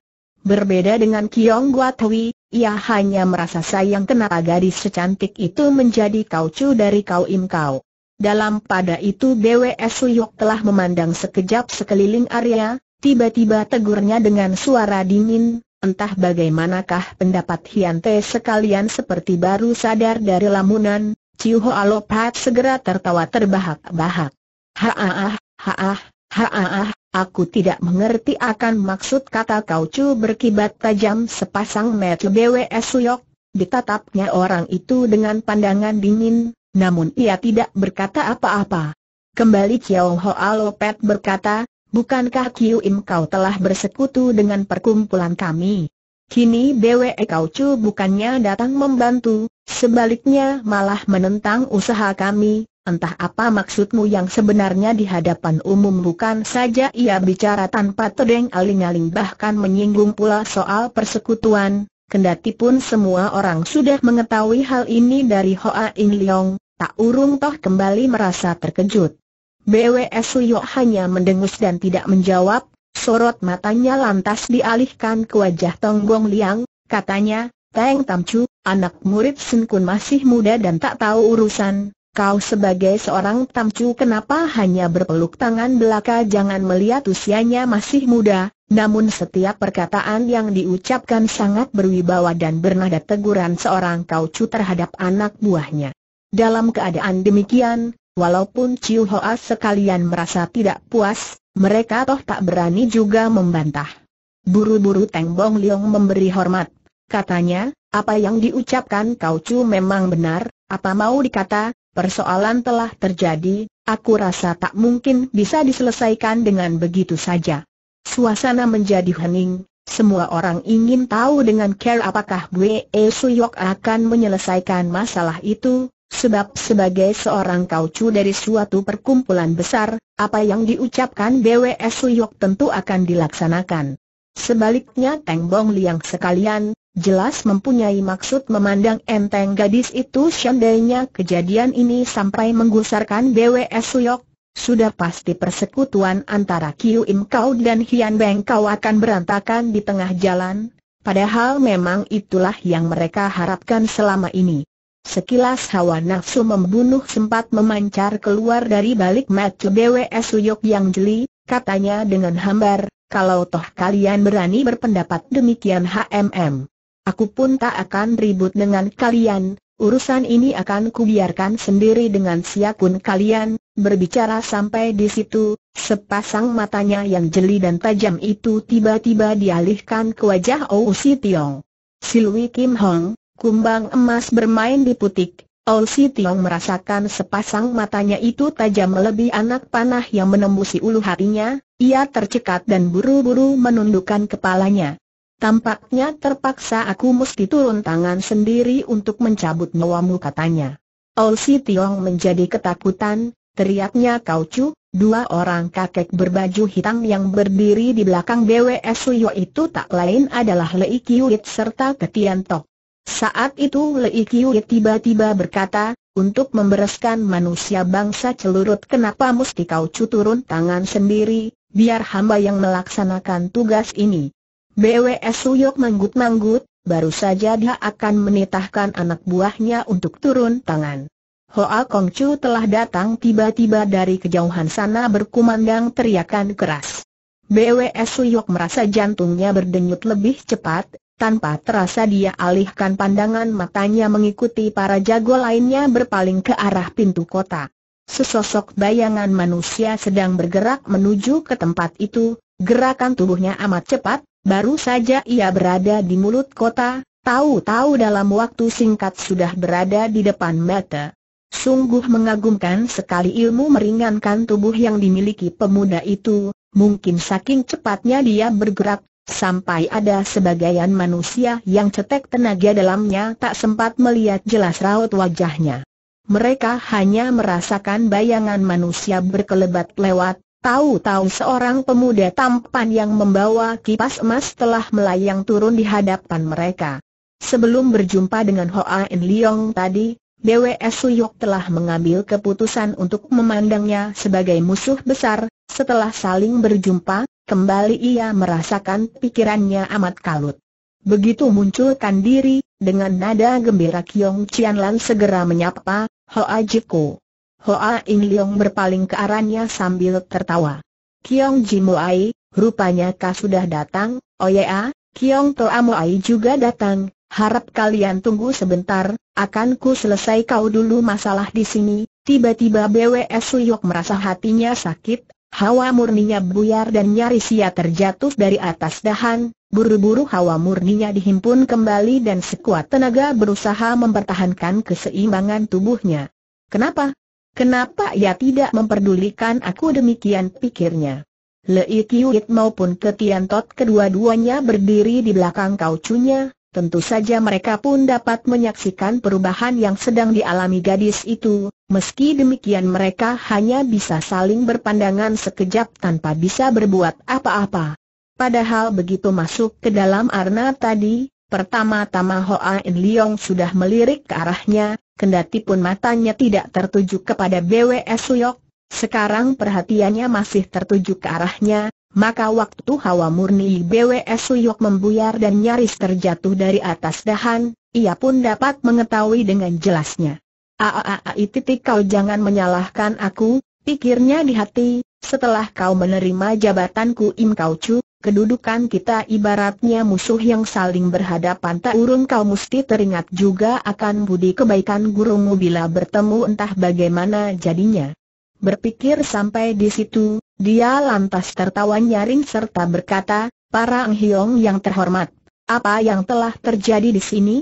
Berbeda dengan Kiong Guatwi, ia hanya merasa sayang kenapa gadis secantik itu menjadi kaucu dari kau im kau. Dalam pada itu BWS Suyok telah memandang sekejap sekeliling area, tiba-tiba tegurnya dengan suara dingin, entah bagaimanakah pendapat Hiante sekalian seperti baru sadar dari lamunan, Ciu Alopat segera tertawa terbahak-bahak. Haah, haah, haah. Aku tidak mengerti akan maksud kata kau cu berkibat tajam sepasang mata BWS Suyok, ditatapnya orang itu dengan pandangan dingin, namun ia tidak berkata apa-apa. Kembali Chiao Hoa Lopet berkata, bukankah Kiu Im kau telah bersekutu dengan perkumpulan kami? Kini BWE kau cu bukannya datang membantu, sebaliknya malah menentang usaha kami, Entah apa maksudmu yang sebenarnya di hadapan umum bukan saja ia bicara tanpa tedeng aling-aling bahkan menyinggung pula soal persekutuan, kendati pun semua orang sudah mengetahui hal ini dari Hoa In Leong, tak urung toh kembali merasa terkejut. BWS Suyok hanya mendengus dan tidak menjawab, sorot matanya lantas dialihkan ke wajah Tong Bong Liang, katanya, Teng Chu, anak murid Sun Kun masih muda dan tak tahu urusan, Kau sebagai seorang tamcu kenapa hanya berpeluk tangan belaka jangan melihat usianya masih muda, namun setiap perkataan yang diucapkan sangat berwibawa dan bernada teguran seorang kaucu terhadap anak buahnya. Dalam keadaan demikian, walaupun Ciu Hoa sekalian merasa tidak puas, mereka toh tak berani juga membantah. Buru-buru Teng Bong Leong memberi hormat. Katanya, apa yang diucapkan kaucu memang benar, apa mau dikata, Persoalan telah terjadi, aku rasa tak mungkin bisa diselesaikan dengan begitu saja. Suasana menjadi hening, semua orang ingin tahu dengan care apakah Bwe e Suyok akan menyelesaikan masalah itu, sebab sebagai seorang kaucu dari suatu perkumpulan besar, apa yang diucapkan Bwe e Suyok tentu akan dilaksanakan. Sebaliknya Teng Bong Liang sekalian, jelas mempunyai maksud memandang enteng gadis itu seandainya kejadian ini sampai menggusarkan BWS Suyok, sudah pasti persekutuan antara Kiu Im Kau dan Hian Beng Kau akan berantakan di tengah jalan, padahal memang itulah yang mereka harapkan selama ini. Sekilas hawa nafsu membunuh sempat memancar keluar dari balik mata BWS Suyok yang jeli, katanya dengan hambar, kalau toh kalian berani berpendapat demikian HMM. Aku pun tak akan ribut dengan kalian, urusan ini akan kubiarkan sendiri dengan siakun kalian, berbicara sampai di situ, sepasang matanya yang jeli dan tajam itu tiba-tiba dialihkan ke wajah Ou Si Tiong. Silwi Kim Hong, kumbang emas bermain di putik, Ou Si Tiong merasakan sepasang matanya itu tajam lebih anak panah yang menembusi ulu hatinya, ia tercekat dan buru-buru menundukkan kepalanya. Tampaknya terpaksa aku mesti turun tangan sendiri untuk mencabut nyawamu katanya. Ol Si Tiong menjadi ketakutan, teriaknya Kau cu, dua orang kakek berbaju hitam yang berdiri di belakang BWS Uyo itu tak lain adalah Lei Kiuit serta Ketian Tok. Saat itu Lei Kiuit tiba-tiba berkata, untuk membereskan manusia bangsa celurut kenapa mesti Kau cu turun tangan sendiri, biar hamba yang melaksanakan tugas ini. BWS Suyok manggut-manggut, baru saja dia akan menitahkan anak buahnya untuk turun tangan. Hoa Kong Chu telah datang tiba-tiba dari kejauhan sana berkumandang teriakan keras. BWS Suyok merasa jantungnya berdenyut lebih cepat, tanpa terasa dia alihkan pandangan matanya mengikuti para jago lainnya berpaling ke arah pintu kota. Sesosok bayangan manusia sedang bergerak menuju ke tempat itu, gerakan tubuhnya amat cepat, Baru saja ia berada di mulut kota, tahu-tahu dalam waktu singkat sudah berada di depan mata. Sungguh mengagumkan sekali ilmu meringankan tubuh yang dimiliki pemuda itu, mungkin saking cepatnya dia bergerak, sampai ada sebagian manusia yang cetek tenaga dalamnya tak sempat melihat jelas raut wajahnya. Mereka hanya merasakan bayangan manusia berkelebat lewat, Tahu-tahu seorang pemuda tampan yang membawa kipas emas telah melayang turun di hadapan mereka. Sebelum berjumpa dengan Hoa In Leong tadi, Su Suyok telah mengambil keputusan untuk memandangnya sebagai musuh besar. Setelah saling berjumpa, kembali ia merasakan pikirannya amat kalut. Begitu munculkan diri, dengan nada gembira Kiong Chian segera menyapa, Hoa Jiko. Hoa In Leong berpaling ke arahnya sambil tertawa. Kiong Ji Moai, rupanya kau sudah datang, oh ya, Kiong Toa Moai juga datang, harap kalian tunggu sebentar, akan ku selesai kau dulu masalah di sini. Tiba-tiba BWS Suyok merasa hatinya sakit, hawa murninya buyar dan nyaris ia terjatuh dari atas dahan, Buru-buru hawa murninya dihimpun kembali dan sekuat tenaga berusaha mempertahankan keseimbangan tubuhnya. Kenapa? Kenapa ia tidak memperdulikan aku demikian pikirnya. Lei Kiuit maupun Tot kedua-duanya berdiri di belakang kaucunya, tentu saja mereka pun dapat menyaksikan perubahan yang sedang dialami gadis itu, meski demikian mereka hanya bisa saling berpandangan sekejap tanpa bisa berbuat apa-apa. Padahal begitu masuk ke dalam arna tadi, Pertama-tama Hoa In Leong sudah melirik ke arahnya, kendati pun matanya tidak tertuju kepada BWS Suyok, sekarang perhatiannya masih tertuju ke arahnya, maka waktu hawa murni BWS Suyok membuyar dan nyaris terjatuh dari atas dahan, ia pun dapat mengetahui dengan jelasnya. Aaai titik kau jangan menyalahkan aku, pikirnya di hati, setelah kau menerima jabatanku Im Kau Chu, Kedudukan kita ibaratnya musuh yang saling berhadapan tak urung kau mesti teringat juga akan budi kebaikan gurumu bila bertemu entah bagaimana jadinya. Berpikir sampai di situ, dia lantas tertawa nyaring serta berkata, para Anghiong yang terhormat, apa yang telah terjadi di sini?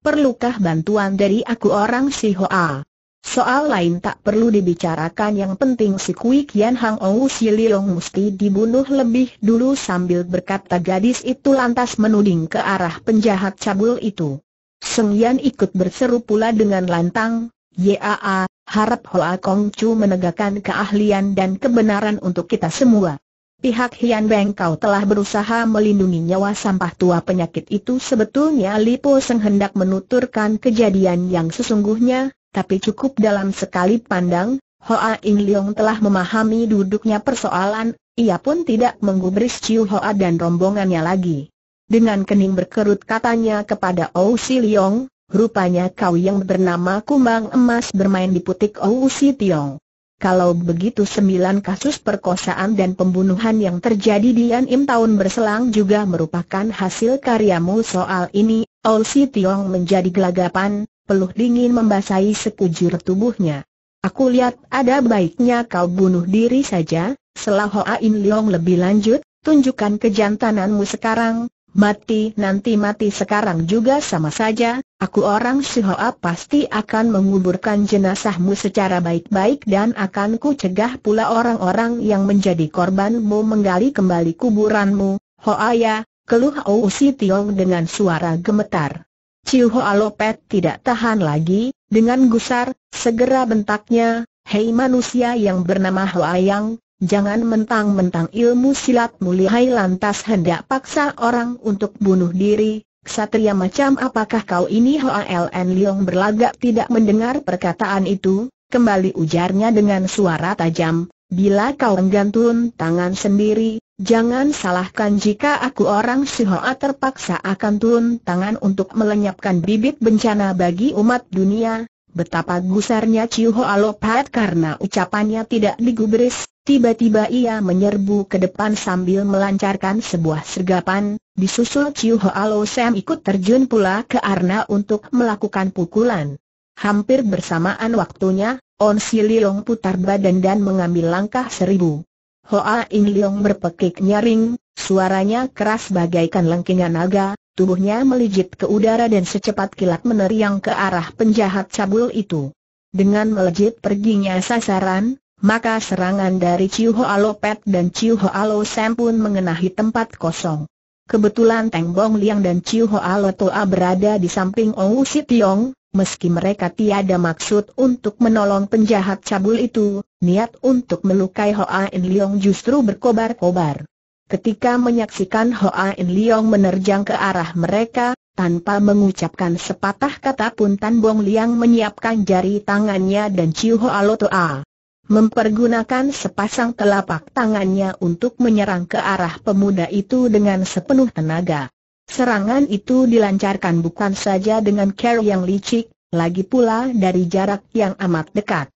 Perlukah bantuan dari aku orang Sihoa? Soal lain tak perlu dibicarakan yang penting si Kui Kian Hang Ou Si Leong mesti dibunuh lebih dulu sambil berkata gadis itu lantas menuding ke arah penjahat cabul itu. Seng Yan ikut berseru pula dengan lantang, Yaa, harap Hoa Kong Chu menegakkan keahlian dan kebenaran untuk kita semua. Pihak Hian Beng kau telah berusaha melindungi nyawa sampah tua penyakit itu sebetulnya Lipo Seng hendak menuturkan kejadian yang sesungguhnya, tapi cukup dalam sekali pandang, Hoa In Leong telah memahami duduknya persoalan, ia pun tidak menggubris Ciu Hoa dan rombongannya lagi. Dengan kening berkerut katanya kepada Ou Si Leong, rupanya kau yang bernama Kumbang Emas bermain di putik Ou Si Tiong. Kalau begitu sembilan kasus perkosaan dan pembunuhan yang terjadi di Yan Im tahun berselang juga merupakan hasil karyamu soal ini, Ou Si Tiong menjadi gelagapan, peluh dingin membasahi sekujur tubuhnya. Aku lihat ada baiknya kau bunuh diri saja, selah Hoa In Leong lebih lanjut, tunjukkan kejantananmu sekarang, mati nanti mati sekarang juga sama saja, aku orang si Hoa pasti akan menguburkan jenazahmu secara baik-baik dan akan ku cegah pula orang-orang yang menjadi korbanmu menggali kembali kuburanmu, Hoa ya, keluh Ousi Tiong dengan suara gemetar. Ciuho Alopet tidak tahan lagi, dengan gusar, segera bentaknya, Hei manusia yang bernama Hoayang, jangan mentang-mentang ilmu silat hai lantas hendak paksa orang untuk bunuh diri, ksatria macam apakah kau ini Hoaln Liong berlagak tidak mendengar perkataan itu, kembali ujarnya dengan suara tajam, bila kau enggan menggantun tangan sendiri, Jangan salahkan jika aku orang Sihoa terpaksa akan turun tangan untuk melenyapkan bibit bencana bagi umat dunia, betapa gusarnya Chiu Hoa Lopat karena ucapannya tidak digubris, tiba-tiba ia menyerbu ke depan sambil melancarkan sebuah sergapan, disusul Chiu Hoa ikut terjun pula ke arna untuk melakukan pukulan. Hampir bersamaan waktunya, On Si Leong putar badan dan mengambil langkah seribu. Hoa In Leong berpekik nyaring, suaranya keras bagaikan lengkingan naga, tubuhnya melijit ke udara dan secepat kilat meneriang ke arah penjahat cabul itu. Dengan melejit perginya sasaran, maka serangan dari Chiu Hoa Lo Pet dan Chiu Hoa Lo Sam pun mengenahi tempat kosong. Kebetulan Teng Bong Liang dan Chiu Hoa Lo Toa berada di samping Ong Si Tiong, meski mereka tiada maksud untuk menolong penjahat cabul itu, niat untuk melukai Hoa In Leong justru berkobar-kobar. Ketika menyaksikan Hoa In Leong menerjang ke arah mereka, tanpa mengucapkan sepatah kata pun Tan Bong Liang menyiapkan jari tangannya dan Ciu Hoa Toa, Mempergunakan sepasang telapak tangannya untuk menyerang ke arah pemuda itu dengan sepenuh tenaga. Serangan itu dilancarkan bukan saja dengan care yang licik, lagi pula dari jarak yang amat dekat.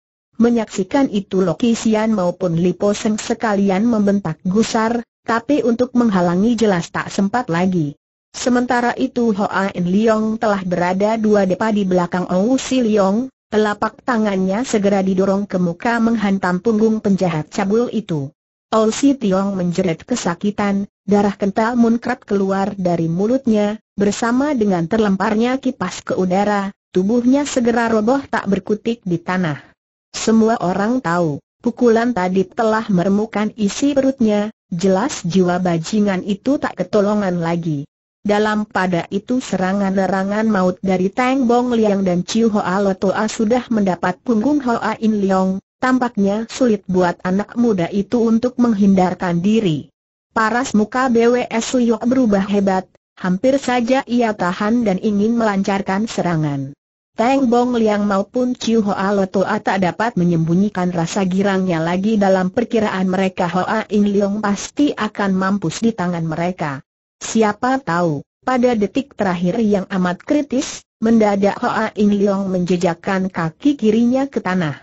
Menyaksikan itu Loki Sian maupun Lipo Seng sekalian membentak gusar, tapi untuk menghalangi jelas tak sempat lagi. Sementara itu Hoa En Leong telah berada dua depa di belakang Ou Si Leong, telapak tangannya segera didorong ke muka menghantam punggung penjahat cabul itu. Ou Si Tiong menjerit kesakitan, darah kental munkrat keluar dari mulutnya, bersama dengan terlemparnya kipas ke udara, tubuhnya segera roboh tak berkutik di tanah. Semua orang tahu, pukulan tadi telah meremukan isi perutnya, jelas jiwa bajingan itu tak ketolongan lagi. Dalam pada itu serangan-serangan maut dari Tang Bong Liang dan Chiu Hoa Lotoa sudah mendapat punggung Hoa In Leong, tampaknya sulit buat anak muda itu untuk menghindarkan diri. Paras muka BWS Suyok berubah hebat, hampir saja ia tahan dan ingin melancarkan serangan. Teng Bong Liang maupun Chiu Hoa Lotoa tak dapat menyembunyikan rasa girangnya lagi dalam perkiraan mereka Hoa In Leong pasti akan mampus di tangan mereka. Siapa tahu, pada detik terakhir yang amat kritis, mendadak Hoa In Leong menjejakkan kaki kirinya ke tanah.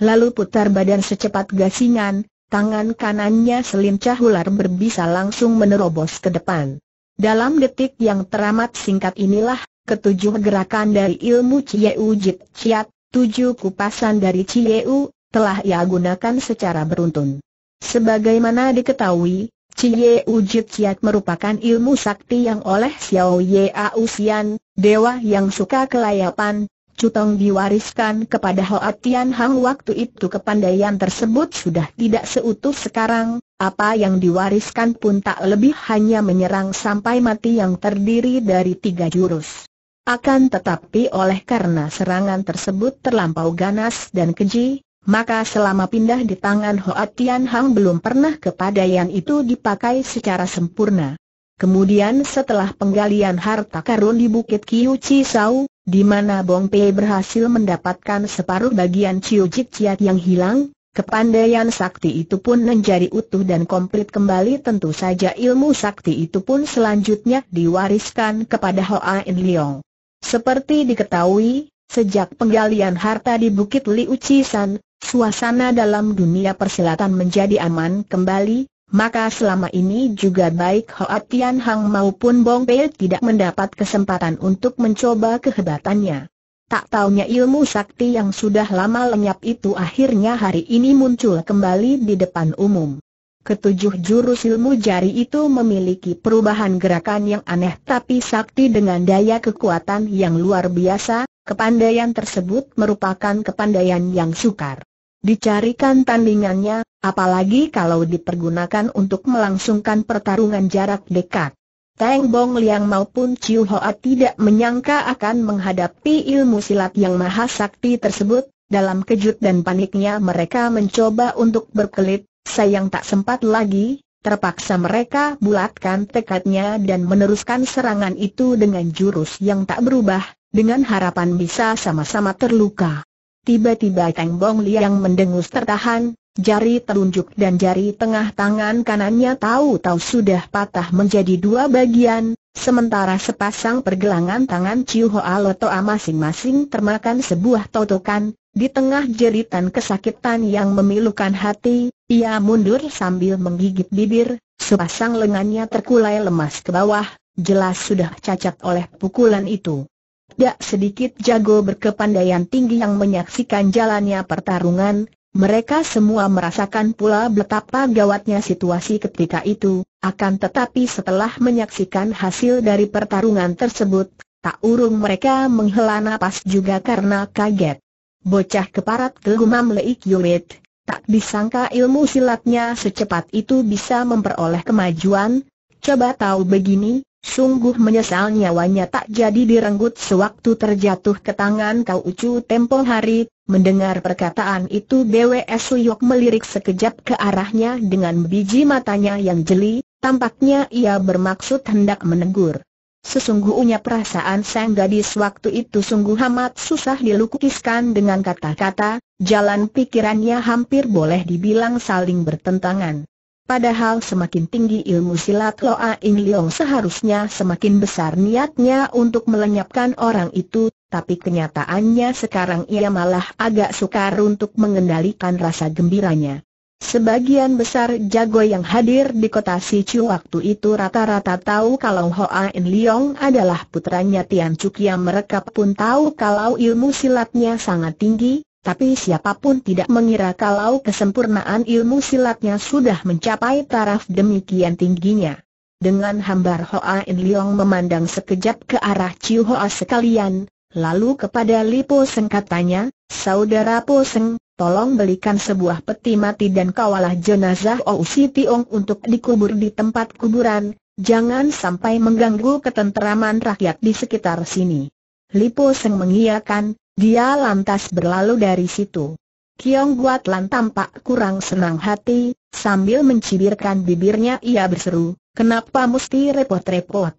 Lalu putar badan secepat gasingan, tangan kanannya selincah ular berbisa langsung menerobos ke depan. Dalam detik yang teramat singkat inilah ketujuh gerakan dari ilmu Cie Jit Ciat, tujuh kupasan dari Cie U, telah ia gunakan secara beruntun. Sebagaimana diketahui, Cie Jit Ciat merupakan ilmu sakti yang oleh Xiao Ye Ausian, dewa yang suka kelayapan, Cutong diwariskan kepada Hoa Tian Hang waktu itu kepandaian tersebut sudah tidak seutuh sekarang, apa yang diwariskan pun tak lebih hanya menyerang sampai mati yang terdiri dari tiga jurus. Akan tetapi oleh karena serangan tersebut terlampau ganas dan keji, maka selama pindah di tangan Hoa Tian Hang belum pernah kepadaian itu dipakai secara sempurna. Kemudian setelah penggalian harta karun di Bukit Kiu Sau, di mana Bong Pei berhasil mendapatkan separuh bagian Ciu Jik Ciat yang hilang, kepandaian sakti itu pun menjadi utuh dan komplit kembali tentu saja ilmu sakti itu pun selanjutnya diwariskan kepada Hoa In Leong. Seperti diketahui, sejak penggalian harta di Bukit Liucisan, suasana dalam dunia persilatan menjadi aman kembali, maka selama ini juga baik Hoa Tian Hang maupun Bong Pei tidak mendapat kesempatan untuk mencoba kehebatannya. Tak taunya ilmu sakti yang sudah lama lenyap itu akhirnya hari ini muncul kembali di depan umum. Ketujuh jurus ilmu jari itu memiliki perubahan gerakan yang aneh tapi sakti dengan daya kekuatan yang luar biasa, kepandaian tersebut merupakan kepandaian yang sukar. Dicarikan tandingannya, apalagi kalau dipergunakan untuk melangsungkan pertarungan jarak dekat. Teng Bong Liang maupun Chiu Hoa tidak menyangka akan menghadapi ilmu silat yang maha sakti tersebut, dalam kejut dan paniknya mereka mencoba untuk berkelit, Sayang tak sempat lagi, terpaksa mereka bulatkan tekadnya dan meneruskan serangan itu dengan jurus yang tak berubah, dengan harapan bisa sama-sama terluka. Tiba-tiba Teng Bong Liang mendengus tertahan, jari telunjuk dan jari tengah tangan kanannya tahu-tahu sudah patah menjadi dua bagian, sementara sepasang pergelangan tangan Chiu Hoa Lotoa masing-masing termakan sebuah totokan, di tengah jeritan kesakitan yang memilukan hati, ia mundur sambil menggigit bibir, sepasang lengannya terkulai lemas ke bawah, jelas sudah cacat oleh pukulan itu. Tidak sedikit jago berkepandaian tinggi yang menyaksikan jalannya pertarungan, mereka semua merasakan pula betapa gawatnya situasi ketika itu, akan tetapi setelah menyaksikan hasil dari pertarungan tersebut, tak urung mereka menghela napas juga karena kaget. Bocah keparat kegumam Leik Yuit, tak disangka ilmu silatnya secepat itu bisa memperoleh kemajuan, coba tahu begini, sungguh menyesal nyawanya tak jadi direnggut sewaktu terjatuh ke tangan kau ucu tempo hari, mendengar perkataan itu BWS Suyok melirik sekejap ke arahnya dengan biji matanya yang jeli, tampaknya ia bermaksud hendak menegur. Sesungguhnya perasaan sang gadis waktu itu sungguh amat susah dilukiskan dengan kata-kata, jalan pikirannya hampir boleh dibilang saling bertentangan. Padahal semakin tinggi ilmu silat Loa In Leong seharusnya semakin besar niatnya untuk melenyapkan orang itu, tapi kenyataannya sekarang ia malah agak sukar untuk mengendalikan rasa gembiranya. Sebagian besar jago yang hadir di kota Sichu waktu itu rata-rata tahu kalau Hoa In Leong adalah putranya Tian Chuk yang mereka pun tahu kalau ilmu silatnya sangat tinggi, tapi siapapun tidak mengira kalau kesempurnaan ilmu silatnya sudah mencapai taraf demikian tingginya. Dengan hambar Hoa In Leong memandang sekejap ke arah Chiu Hoa sekalian, Lalu kepada Lipo Seng katanya, Saudara Po Seng, tolong belikan sebuah peti mati dan kawalah jenazah Ousi Tiong untuk dikubur di tempat kuburan, jangan sampai mengganggu ketenteraman rakyat di sekitar sini. Lipo Seng mengiyakan, dia lantas berlalu dari situ. Kiong Guat Lan tampak kurang senang hati, sambil mencibirkan bibirnya ia berseru, kenapa mesti repot-repot?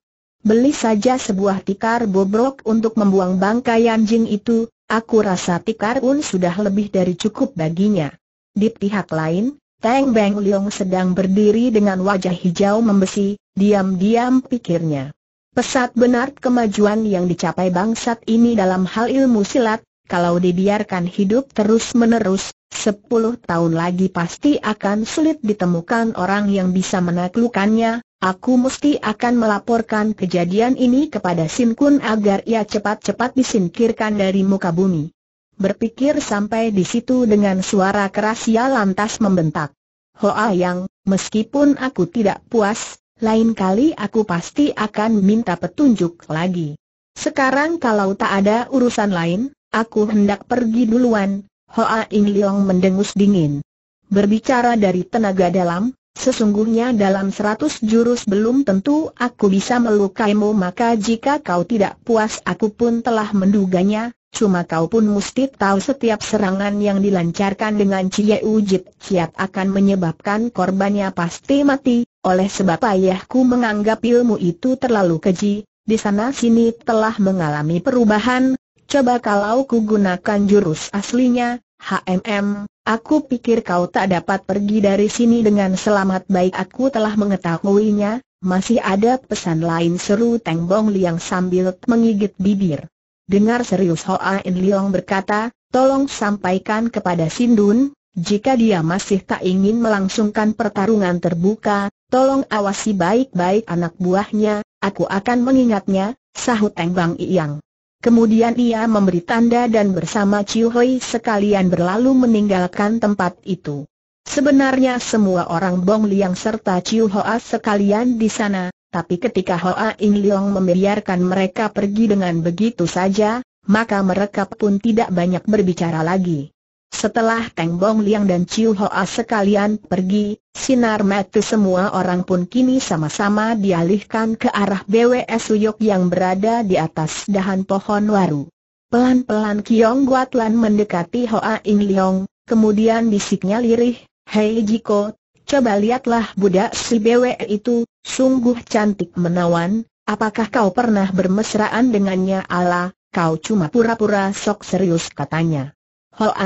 beli saja sebuah tikar bobrok untuk membuang bangkai anjing itu, aku rasa tikar un sudah lebih dari cukup baginya. Di pihak lain, Teng Beng Leong sedang berdiri dengan wajah hijau membesi, diam-diam pikirnya. Pesat benar kemajuan yang dicapai bangsat ini dalam hal ilmu silat, kalau dibiarkan hidup terus-menerus, sepuluh tahun lagi pasti akan sulit ditemukan orang yang bisa menaklukkannya, aku mesti akan melaporkan kejadian ini kepada Sin Kun agar ia cepat-cepat disingkirkan dari muka bumi. Berpikir sampai di situ dengan suara keras ia lantas membentak. Hoa Yang, meskipun aku tidak puas, lain kali aku pasti akan minta petunjuk lagi. Sekarang kalau tak ada urusan lain, Aku hendak pergi duluan, Hoa In Leong mendengus dingin. Berbicara dari tenaga dalam, sesungguhnya dalam seratus jurus belum tentu aku bisa melukaimu maka jika kau tidak puas aku pun telah menduganya, cuma kau pun mesti tahu setiap serangan yang dilancarkan dengan Cie Ujit Ciat akan menyebabkan korbannya pasti mati, oleh sebab ayahku menganggap ilmu itu terlalu keji, di sana sini telah mengalami perubahan, Coba kalau ku gunakan jurus aslinya, HMM, aku pikir kau tak dapat pergi dari sini dengan selamat baik aku telah mengetahuinya, masih ada pesan lain seru Teng Bong Liang sambil mengigit bibir. Dengar serius Hoa In Liang berkata, tolong sampaikan kepada Sindun, jika dia masih tak ingin melangsungkan pertarungan terbuka, tolong awasi baik-baik anak buahnya, aku akan mengingatnya, sahut Teng Bang Iyang. Kemudian ia memberi tanda dan bersama Chiu Hoi sekalian berlalu meninggalkan tempat itu. Sebenarnya semua orang Bong Liang serta Chiu Hoa sekalian di sana, tapi ketika Hoa In Leong membiarkan mereka pergi dengan begitu saja, maka mereka pun tidak banyak berbicara lagi. Setelah Teng Bong Liang dan Chiu Hoa sekalian pergi, sinar mata semua orang pun kini sama-sama dialihkan ke arah BWS Uyok yang berada di atas dahan pohon waru. Pelan-pelan Kiong Guat mendekati Hoa Ing Leong, kemudian bisiknya lirih, Hei Jiko, coba lihatlah budak si BW itu, sungguh cantik menawan, apakah kau pernah bermesraan dengannya ala, kau cuma pura-pura sok serius katanya.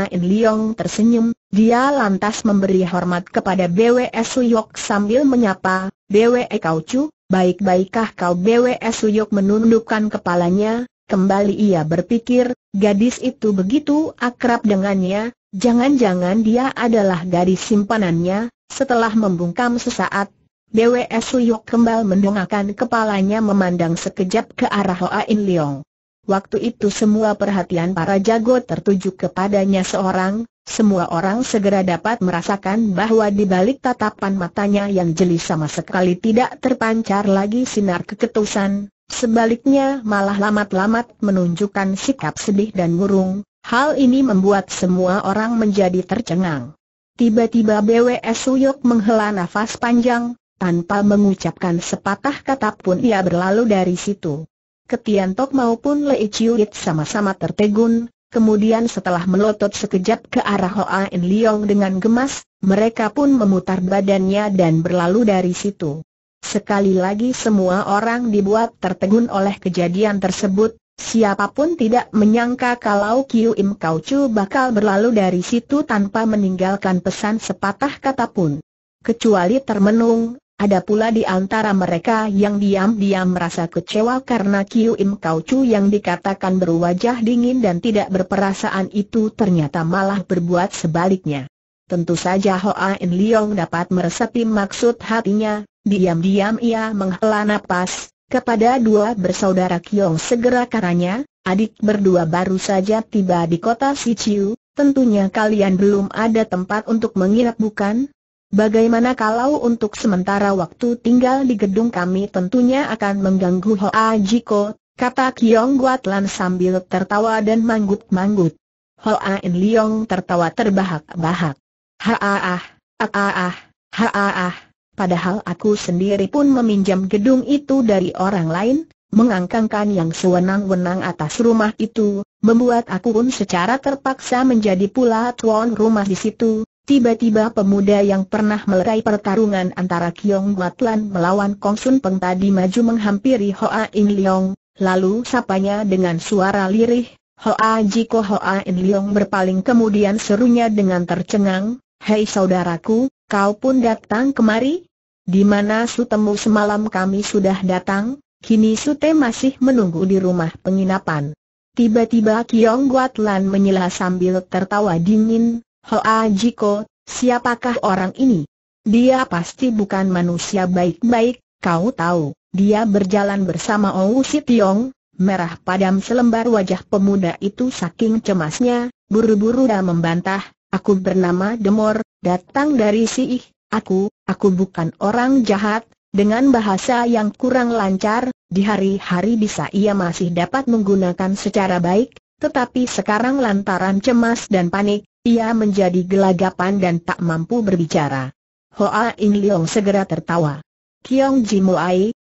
In Liong tersenyum, dia lantas memberi hormat kepada BWS Suyok sambil menyapa, BWE Kau Chu, baik-baikkah kau BWS Suyok menundukkan kepalanya, kembali ia berpikir, gadis itu begitu akrab dengannya, jangan-jangan dia adalah gadis simpanannya, setelah membungkam sesaat, BWS Suyok kembali mendongakkan kepalanya memandang sekejap ke arah In Liong. Waktu itu semua perhatian para jago tertuju kepadanya seorang, semua orang segera dapat merasakan bahwa di balik tatapan matanya yang jeli sama sekali tidak terpancar lagi sinar keketusan, sebaliknya malah lamat-lamat menunjukkan sikap sedih dan murung, hal ini membuat semua orang menjadi tercengang. Tiba-tiba BWS Suyok menghela nafas panjang, tanpa mengucapkan sepatah kata pun ia berlalu dari situ. Ketian Tok maupun Lei Chiuit sama-sama tertegun, kemudian setelah melotot sekejap ke arah Hoa In Leong dengan gemas, mereka pun memutar badannya dan berlalu dari situ. Sekali lagi semua orang dibuat tertegun oleh kejadian tersebut, Siapapun tidak menyangka kalau Kiu Im Kau Chu bakal berlalu dari situ tanpa meninggalkan pesan sepatah kata pun. Kecuali termenung, ada pula di antara mereka yang diam-diam merasa kecewa karena Kiu Im Kau Chu yang dikatakan berwajah dingin dan tidak berperasaan itu ternyata malah berbuat sebaliknya. Tentu saja Hoa In Leong dapat meresapi maksud hatinya, diam-diam ia menghela nafas. kepada dua bersaudara Kiong segera karanya, adik berdua baru saja tiba di kota Si Chiu, tentunya kalian belum ada tempat untuk menginap bukan? Bagaimana kalau untuk sementara waktu tinggal di gedung kami tentunya akan mengganggu Hoa Jiko, kata Kiong Guatlan sambil tertawa dan manggut-manggut. Hoa In Liong tertawa terbahak-bahak. Haaah, haaah, haaah, padahal aku sendiri pun meminjam gedung itu dari orang lain, mengangkangkan yang sewenang-wenang atas rumah itu, membuat aku pun secara terpaksa menjadi pula tuan rumah di situ, Tiba-tiba pemuda yang pernah melerai pertarungan antara Kiong Guatlan melawan Kong Sun Peng tadi maju menghampiri Hoa In Leong, lalu sapanya dengan suara lirih, Hoa Jiko Hoa In Leong berpaling kemudian serunya dengan tercengang, Hei saudaraku, kau pun datang kemari? Di mana Temu semalam kami sudah datang, kini Su sute masih menunggu di rumah penginapan. Tiba-tiba Kiong Guatlan menyela sambil tertawa dingin, Hoa Jiko, siapakah orang ini? Dia pasti bukan manusia baik-baik, kau tahu, dia berjalan bersama Ou Si Tiong, merah padam selembar wajah pemuda itu saking cemasnya, buru-buru dah membantah, aku bernama Demor, datang dari Ih, aku, aku bukan orang jahat, dengan bahasa yang kurang lancar, di hari-hari bisa ia masih dapat menggunakan secara baik, tetapi sekarang lantaran cemas dan panik, ia menjadi gelagapan dan tak mampu berbicara. Hoa In Leong segera tertawa. Kiong Ji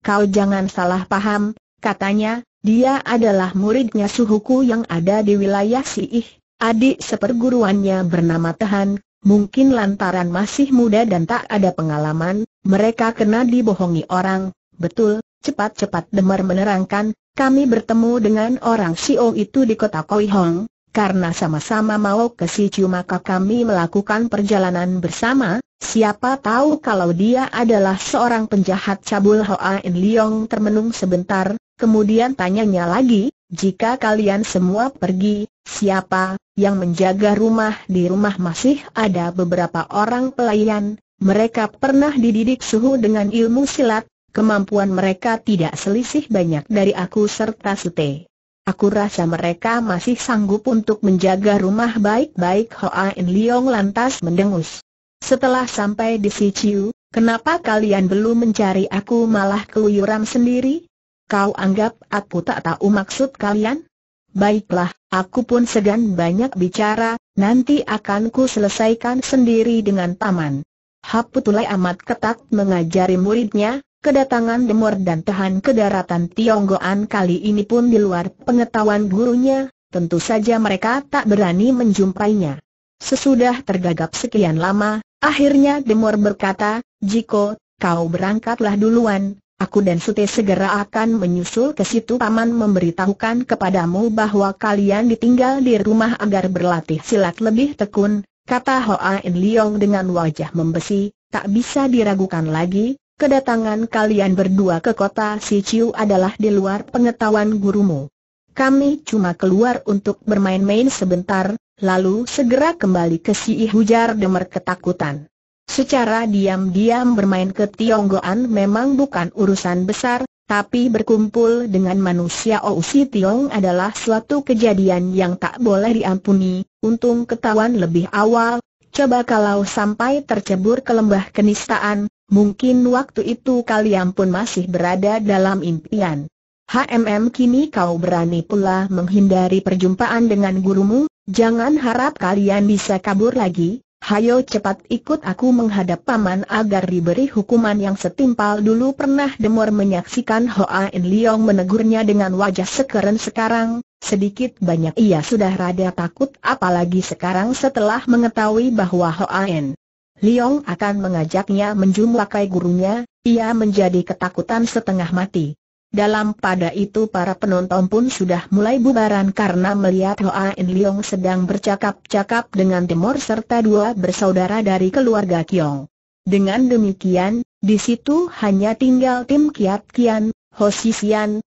kau jangan salah paham, katanya, dia adalah muridnya suhuku yang ada di wilayah Si Ih. adik seperguruannya bernama Tehan, mungkin lantaran masih muda dan tak ada pengalaman, mereka kena dibohongi orang, betul, cepat-cepat Demar menerangkan, kami bertemu dengan orang Sio itu di kota Koi Hong, karena sama-sama mau ke Sicu maka kami melakukan perjalanan bersama, siapa tahu kalau dia adalah seorang penjahat cabul Hoa In Leong termenung sebentar, kemudian tanyanya lagi, jika kalian semua pergi, siapa yang menjaga rumah di rumah masih ada beberapa orang pelayan, mereka pernah dididik suhu dengan ilmu silat, kemampuan mereka tidak selisih banyak dari aku serta Sute. Aku rasa mereka masih sanggup untuk menjaga rumah baik-baik Hoa In Leong lantas mendengus. Setelah sampai di Siciu, kenapa kalian belum mencari aku malah keluyuran sendiri? Kau anggap aku tak tahu maksud kalian? Baiklah, aku pun segan banyak bicara, nanti akan ku selesaikan sendiri dengan paman. Haputulai amat ketat mengajari muridnya, Kedatangan Demur dan Tahan ke daratan Tionggoan kali ini pun di luar pengetahuan gurunya, tentu saja mereka tak berani menjumpainya. Sesudah tergagap sekian lama, akhirnya Demur berkata, Jiko, kau berangkatlah duluan, aku dan Sute segera akan menyusul ke situ Paman memberitahukan kepadamu bahwa kalian ditinggal di rumah agar berlatih silat lebih tekun, kata Hoa In Leong dengan wajah membesi, tak bisa diragukan lagi, kedatangan kalian berdua ke kota Siciu adalah di luar pengetahuan gurumu. Kami cuma keluar untuk bermain-main sebentar, lalu segera kembali ke Si Hujar Demer ketakutan. Secara diam-diam bermain ke Tionggoan memang bukan urusan besar, tapi berkumpul dengan manusia Ousi Tiong adalah suatu kejadian yang tak boleh diampuni, untung ketahuan lebih awal, coba kalau sampai tercebur ke lembah kenistaan, Mungkin waktu itu kalian pun masih berada dalam impian. HMM kini kau berani pula menghindari perjumpaan dengan gurumu, jangan harap kalian bisa kabur lagi, hayo cepat ikut aku menghadap paman agar diberi hukuman yang setimpal dulu pernah demor menyaksikan Hoa In Leong menegurnya dengan wajah sekeren sekarang, Sedikit banyak ia sudah rada takut apalagi sekarang setelah mengetahui bahwa Hoa En Liong akan mengajaknya menjumlahkai gurunya, ia menjadi ketakutan setengah mati. Dalam pada itu para penonton pun sudah mulai bubaran karena melihat Hoa In Liong sedang bercakap-cakap dengan Demor serta dua bersaudara dari keluarga Kiong. Dengan demikian, di situ hanya tinggal tim Kiat Kian, Ho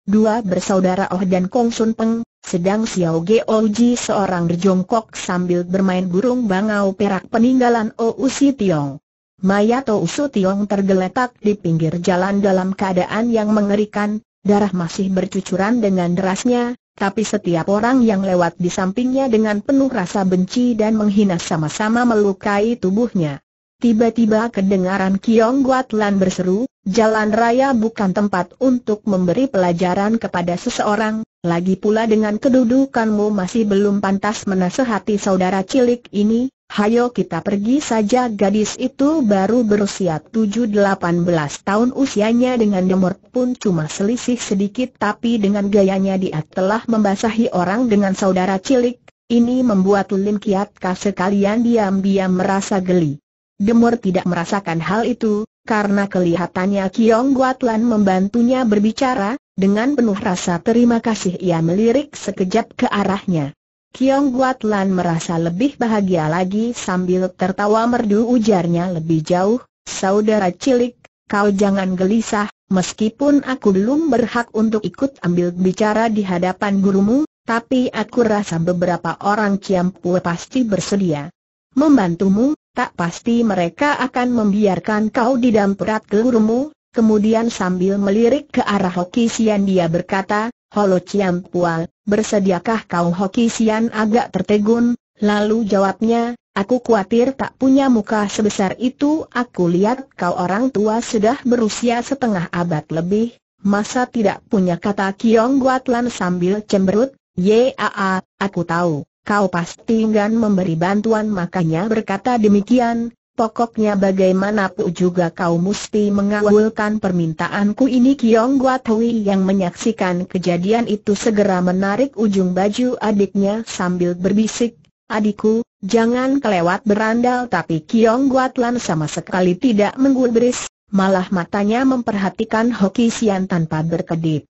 dua bersaudara Oh dan Kong Sun Peng, sedang Xiao Geo oh Ji seorang berjongkok sambil bermain burung bangau perak peninggalan Ou oh Si Tiong. Mayat Ou Si Tiong tergeletak di pinggir jalan dalam keadaan yang mengerikan, darah masih bercucuran dengan derasnya, tapi setiap orang yang lewat di sampingnya dengan penuh rasa benci dan menghina sama-sama melukai tubuhnya. Tiba-tiba kedengaran Kiong Guatlan berseru, jalan raya bukan tempat untuk memberi pelajaran kepada seseorang, lagi pula dengan kedudukanmu masih belum pantas menasehati saudara cilik ini, hayo kita pergi saja gadis itu baru berusia 7-18 tahun usianya dengan demur pun cuma selisih sedikit tapi dengan gayanya dia telah membasahi orang dengan saudara cilik, ini membuat Lim Kiat Ka sekalian diam-diam merasa geli. Gemur tidak merasakan hal itu, karena kelihatannya Kiong Guatlan membantunya berbicara, dengan penuh rasa terima kasih ia melirik sekejap ke arahnya. Kiong Guatlan merasa lebih bahagia lagi sambil tertawa merdu ujarnya lebih jauh, saudara cilik, kau jangan gelisah, meskipun aku belum berhak untuk ikut ambil bicara di hadapan gurumu, tapi aku rasa beberapa orang Ciampue pasti bersedia membantumu, tak pasti mereka akan membiarkan kau di dalam perat urumu, kemudian sambil melirik ke arah Hoki Sian dia berkata, Holo Chiam Pual, bersediakah kau Hoki Sian agak tertegun, lalu jawabnya, Aku khawatir tak punya muka sebesar itu Aku lihat kau orang tua sudah berusia setengah abad lebih Masa tidak punya kata Kiong Guatlan sambil cemberut Yaa, aku tahu kau pasti enggan memberi bantuan makanya berkata demikian, pokoknya bagaimanapun juga kau mesti mengawalkan permintaanku ini Kiong Guatui yang menyaksikan kejadian itu segera menarik ujung baju adiknya sambil berbisik, adikku, jangan kelewat berandal tapi Kiong Guatlan sama sekali tidak menggulbris, malah matanya memperhatikan Hoki Sian tanpa berkedip.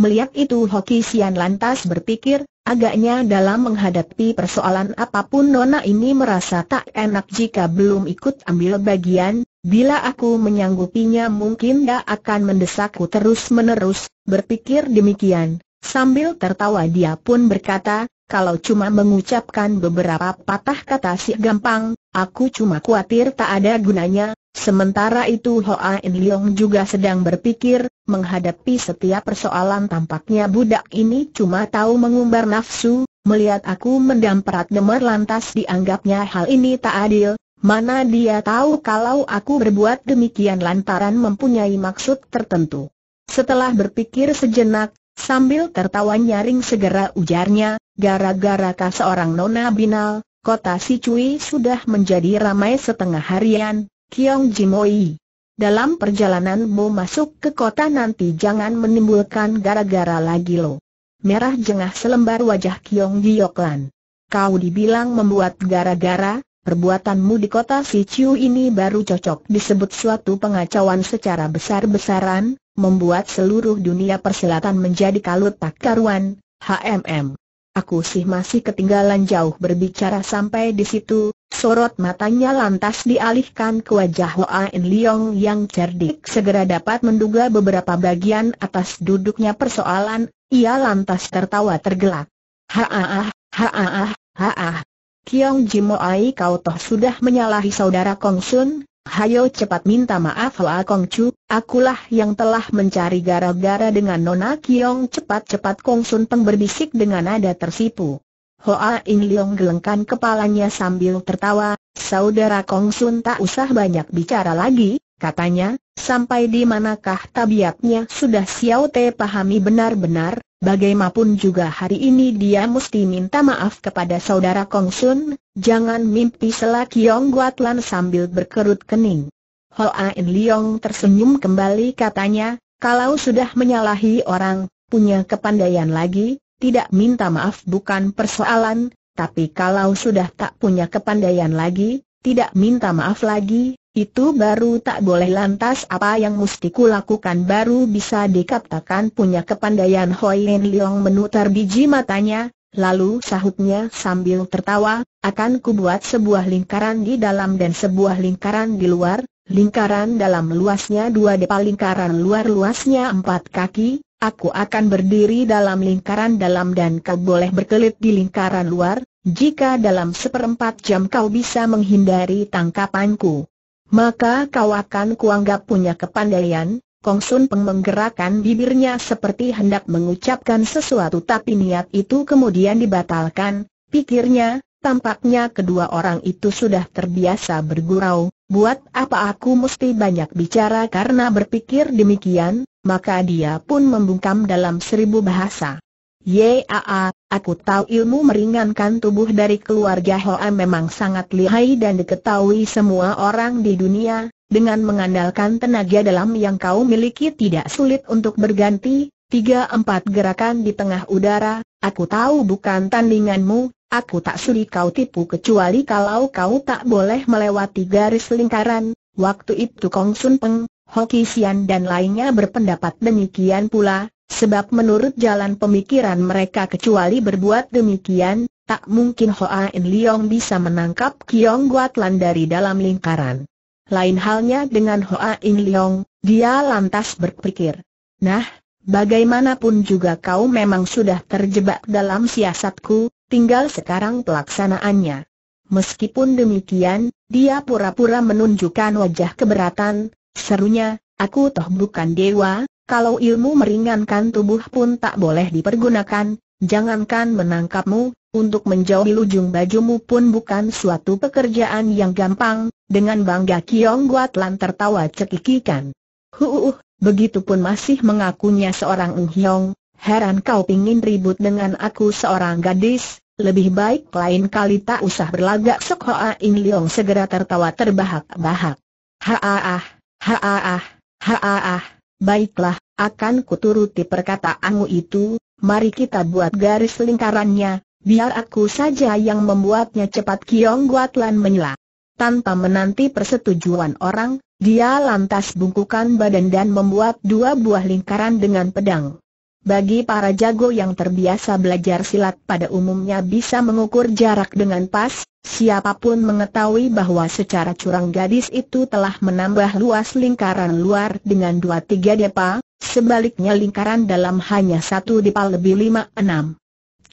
Melihat itu Hoki Sian lantas berpikir, agaknya dalam menghadapi persoalan apapun Nona ini merasa tak enak jika belum ikut ambil bagian, bila aku menyanggupinya mungkin dia akan mendesakku terus-menerus, berpikir demikian. Sambil tertawa dia pun berkata, kalau cuma mengucapkan beberapa patah kata si gampang, aku cuma khawatir tak ada gunanya, Sementara itu Hoa In Leong juga sedang berpikir, Menghadapi setiap persoalan tampaknya budak ini cuma tahu mengumbar nafsu, melihat aku mendamperat demar lantas dianggapnya hal ini tak adil, mana dia tahu kalau aku berbuat demikian lantaran mempunyai maksud tertentu. Setelah berpikir sejenak, sambil tertawa nyaring segera ujarnya, gara-gara kah seorang nona binal, kota Sichui sudah menjadi ramai setengah harian, Kiong Jimoi dalam perjalanan, perjalananmu masuk ke kota nanti jangan menimbulkan gara-gara lagi lo. Merah jengah selembar wajah Kiong Gioklan. Kau dibilang membuat gara-gara, perbuatanmu di kota Siciu ini baru cocok disebut suatu pengacauan secara besar-besaran, membuat seluruh dunia persilatan menjadi kalut tak karuan, HMM. Aku sih masih ketinggalan jauh berbicara sampai di situ, Sorot matanya lantas dialihkan ke wajah Hoa In Leong yang cerdik segera dapat menduga beberapa bagian atas duduknya persoalan, ia lantas tertawa tergelak. Haaah, haaah, haaah. Kiong Jimoai kau toh sudah menyalahi saudara Kong Sun, hayo cepat minta maaf Hoa Kong Chu, akulah yang telah mencari gara-gara dengan Nona Kiong cepat-cepat Kong Sun Peng berbisik dengan nada tersipu. Hoa In Leong gelengkan kepalanya sambil tertawa, Saudara Kong Sun tak usah banyak bicara lagi, katanya, sampai di manakah tabiatnya sudah Xiao Te pahami benar-benar, bagaimanapun juga hari ini dia mesti minta maaf kepada Saudara Kong Sun, jangan mimpi selak Yong Guatlan sambil berkerut kening. Hoa In Leong tersenyum kembali katanya, kalau sudah menyalahi orang, punya kepandaian lagi, tidak minta maaf bukan persoalan, tapi kalau sudah tak punya kepandaian lagi, tidak minta maaf lagi, itu baru tak boleh lantas apa yang mesti kulakukan baru bisa dikatakan punya kepandaian Hoi Lin Leong menutar biji matanya, Lalu sahutnya sambil tertawa, akan kubuat sebuah lingkaran di dalam dan sebuah lingkaran di luar, lingkaran dalam luasnya dua depa lingkaran luar luasnya empat kaki, Aku akan berdiri dalam lingkaran dalam dan kau boleh berkelit di lingkaran luar, jika dalam seperempat jam kau bisa menghindari tangkapanku. Maka kau akan kuanggap punya kepandaian, Kong Sun Peng menggerakkan bibirnya seperti hendak mengucapkan sesuatu tapi niat itu kemudian dibatalkan, pikirnya, tampaknya kedua orang itu sudah terbiasa bergurau, buat apa aku mesti banyak bicara karena berpikir demikian, maka dia pun membungkam dalam seribu bahasa. Yaa, aku tahu ilmu meringankan tubuh dari keluarga Hoa memang sangat lihai dan diketahui semua orang di dunia, dengan mengandalkan tenaga dalam yang kau miliki tidak sulit untuk berganti, tiga empat gerakan di tengah udara, aku tahu bukan tandinganmu, aku tak sudi kau tipu kecuali kalau kau tak boleh melewati garis lingkaran, waktu itu Kong Sun Peng, Hokisian dan lainnya berpendapat demikian pula, sebab menurut jalan pemikiran mereka kecuali berbuat demikian, tak mungkin Hoa In Leong bisa menangkap Kiong Guatlan dari dalam lingkaran. Lain halnya dengan Hoa In Leong, dia lantas berpikir. Nah, bagaimanapun juga kau memang sudah terjebak dalam siasatku, tinggal sekarang pelaksanaannya. Meskipun demikian, dia pura-pura menunjukkan wajah keberatan, Serunya, aku toh bukan dewa, kalau ilmu meringankan tubuh pun tak boleh dipergunakan, jangankan menangkapmu, untuk menjauhi ujung bajumu pun bukan suatu pekerjaan yang gampang, dengan bangga Kiong Gua lantar tawa cekikikan. Huuuh, begitupun masih mengakunya seorang Uhyong, heran kau pingin ribut dengan aku seorang gadis, lebih baik lain kali tak usah berlagak Sok Hoa In Leong segera tertawa terbahak-bahak. Haaah. Haaah, haaah, baiklah, akan kuturuti perkataanmu itu, mari kita buat garis lingkarannya, biar aku saja yang membuatnya cepat Kiong buat lan menyela. Tanpa menanti persetujuan orang, dia lantas bungkukan badan dan membuat dua buah lingkaran dengan pedang. Bagi para jago yang terbiasa belajar silat pada umumnya bisa mengukur jarak dengan pas, siapapun mengetahui bahwa secara curang gadis itu telah menambah luas lingkaran luar dengan 2-3 depa, sebaliknya lingkaran dalam hanya satu depa lebih 5-6.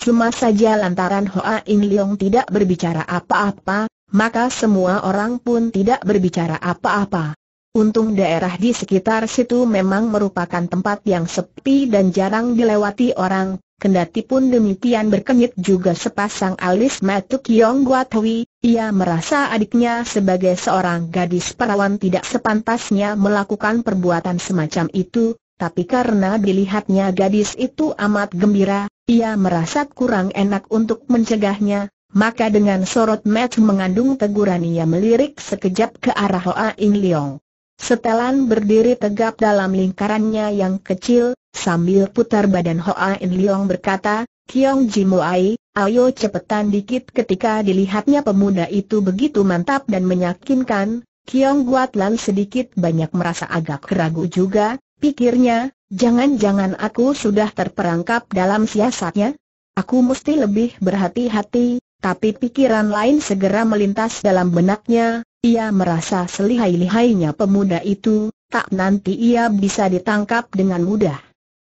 Cuma saja lantaran Hoa In Leong tidak berbicara apa-apa, maka semua orang pun tidak berbicara apa-apa. Untung daerah di sekitar situ memang merupakan tempat yang sepi dan jarang dilewati orang, kendati pun demikian berkenyit juga sepasang alis Matuk Yong Guatwi, ia merasa adiknya sebagai seorang gadis perawan tidak sepantasnya melakukan perbuatan semacam itu, tapi karena dilihatnya gadis itu amat gembira, ia merasa kurang enak untuk mencegahnya, maka dengan sorot match mengandung teguran ia melirik sekejap ke arah Hoa In Leong. Setelan berdiri tegap dalam lingkarannya yang kecil, sambil putar badan Hoa In Leong berkata, Kiong Jimuai, ayo cepetan dikit ketika dilihatnya pemuda itu begitu mantap dan menyakinkan, Kiong Guat sedikit banyak merasa agak keragu juga, pikirnya, jangan-jangan aku sudah terperangkap dalam siasatnya? Aku mesti lebih berhati-hati, tapi pikiran lain segera melintas dalam benaknya, ia merasa selihai-lihainya pemuda itu, tak nanti ia bisa ditangkap dengan mudah.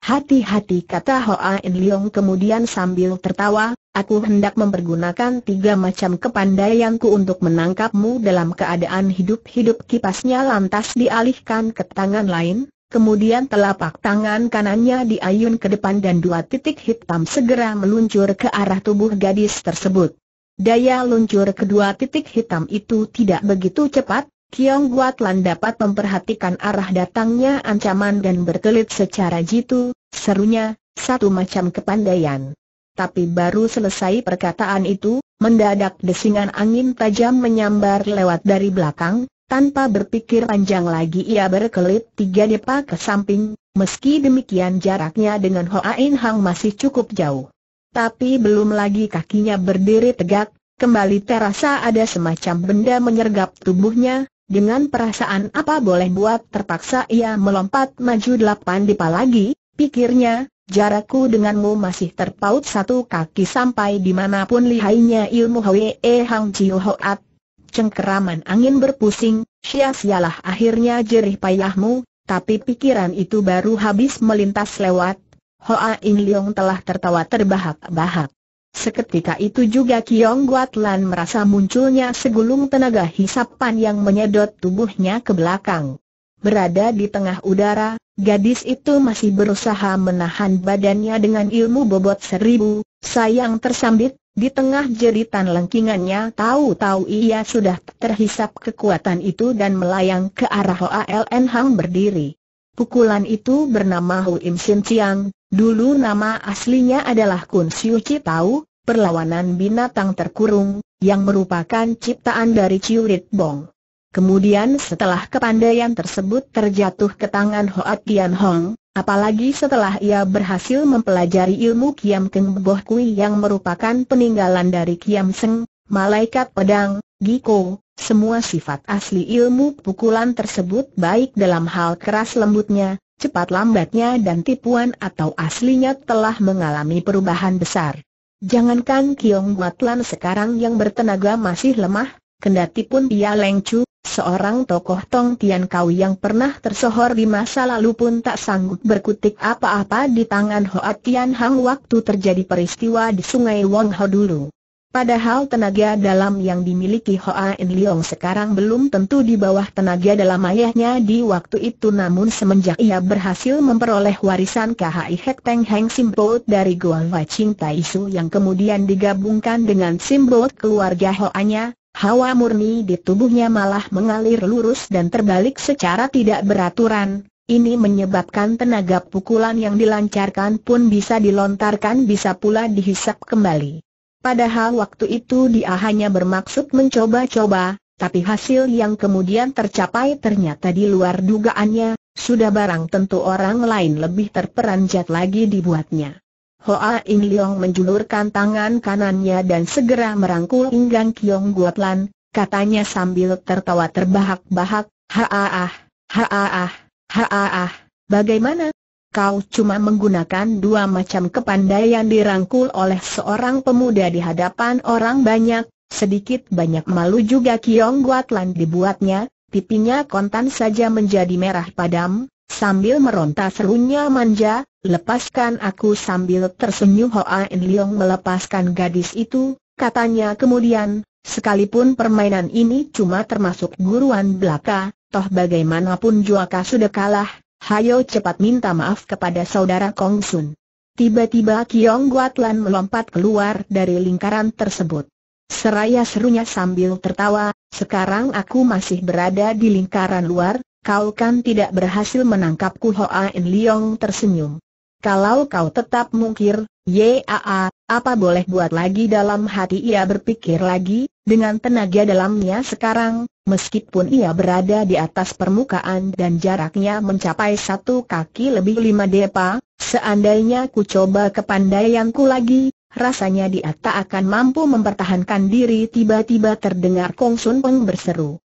Hati-hati kata Hoa In Leong kemudian sambil tertawa, aku hendak mempergunakan tiga macam kepandaianku untuk menangkapmu dalam keadaan hidup-hidup kipasnya lantas dialihkan ke tangan lain, kemudian telapak tangan kanannya diayun ke depan dan dua titik hitam segera meluncur ke arah tubuh gadis tersebut. Daya luncur kedua titik hitam itu tidak begitu cepat, Kiong Guatlan dapat memperhatikan arah datangnya ancaman dan berkelit secara jitu, serunya, satu macam kepandaian. Tapi baru selesai perkataan itu, mendadak desingan angin tajam menyambar lewat dari belakang, tanpa berpikir panjang lagi ia berkelit tiga depa ke samping, meski demikian jaraknya dengan Hoa In Hang masih cukup jauh tapi belum lagi kakinya berdiri tegak, kembali terasa ada semacam benda menyergap tubuhnya, dengan perasaan apa boleh buat terpaksa ia melompat maju delapan dipa lagi, pikirnya, jarakku denganmu masih terpaut satu kaki sampai dimanapun lihainya ilmu Hwee Hang Chiu Hoat. Cengkeraman angin berpusing, sia-sialah akhirnya jerih payahmu, tapi pikiran itu baru habis melintas lewat, Hoa In Leong telah tertawa terbahak-bahak. Seketika itu juga Kiong Guat Lan merasa munculnya segulung tenaga hisapan yang menyedot tubuhnya ke belakang. Berada di tengah udara, gadis itu masih berusaha menahan badannya dengan ilmu bobot seribu, sayang tersambit, di tengah jeritan lengkingannya tahu-tahu ia sudah terhisap kekuatan itu dan melayang ke arah Hoa Ln Hang berdiri. Pukulan itu bernama Hu Im Sin Chiang, Dulu nama aslinya adalah Kun Siu Chi perlawanan binatang terkurung, yang merupakan ciptaan dari Ciu Rit Bong. Kemudian setelah kepandaian tersebut terjatuh ke tangan Hoat Tian Hong, apalagi setelah ia berhasil mempelajari ilmu Kiam Keng Boh Kui yang merupakan peninggalan dari Kiam Seng, Malaikat Pedang, Giko, semua sifat asli ilmu pukulan tersebut baik dalam hal keras lembutnya, cepat lambatnya dan tipuan atau aslinya telah mengalami perubahan besar. Jangankan Kiong Guatlan sekarang yang bertenaga masih lemah, kendati pun dia lengcu, seorang tokoh Tong Tian Kau yang pernah tersohor di masa lalu pun tak sanggup berkutik apa-apa di tangan Hoa Tian Hang waktu terjadi peristiwa di sungai Wong Ho dulu. Padahal tenaga dalam yang dimiliki Hoa In Leong sekarang belum tentu di bawah tenaga dalam ayahnya di waktu itu namun semenjak ia berhasil memperoleh warisan KHI Hek Teng Heng Simbot dari Guan Wai Ching Tai Su yang kemudian digabungkan dengan Simbot keluarga Hoanya, hawa murni di tubuhnya malah mengalir lurus dan terbalik secara tidak beraturan. Ini menyebabkan tenaga pukulan yang dilancarkan pun bisa dilontarkan bisa pula dihisap kembali. Padahal waktu itu dia hanya bermaksud mencoba-coba, tapi hasil yang kemudian tercapai ternyata di luar dugaannya, sudah barang tentu orang lain lebih terperanjat lagi dibuatnya. Hoa In Leong menjulurkan tangan kanannya dan segera merangkul inggang Kiong Guatlan, katanya sambil tertawa terbahak-bahak, haaah, haaah, ah, bagaimana, kau cuma menggunakan dua macam kepandaian dirangkul oleh seorang pemuda di hadapan orang banyak, sedikit banyak malu juga Kiong Guatlan dibuatnya, pipinya kontan saja menjadi merah padam, sambil meronta serunya manja, lepaskan aku sambil tersenyum Hoa En Leong melepaskan gadis itu, katanya kemudian, sekalipun permainan ini cuma termasuk guruan belaka, toh bagaimanapun Juaka sudah kalah, Hayo cepat minta maaf kepada saudara Kong Sun. Tiba-tiba Kiong Guatlan melompat keluar dari lingkaran tersebut. Seraya serunya sambil tertawa, sekarang aku masih berada di lingkaran luar, kau kan tidak berhasil menangkapku Hoa In Liong tersenyum. Kalau kau tetap mungkir, yaa, apa boleh buat lagi dalam hati ia berpikir lagi, dengan tenaga dalamnya sekarang, Meskipun ia berada di atas permukaan dan jaraknya mencapai satu kaki lebih lima depa, seandainya ku coba kepandaianku lagi, rasanya dia tak akan mampu mempertahankan diri tiba-tiba terdengar Kong Sun Peng berseru.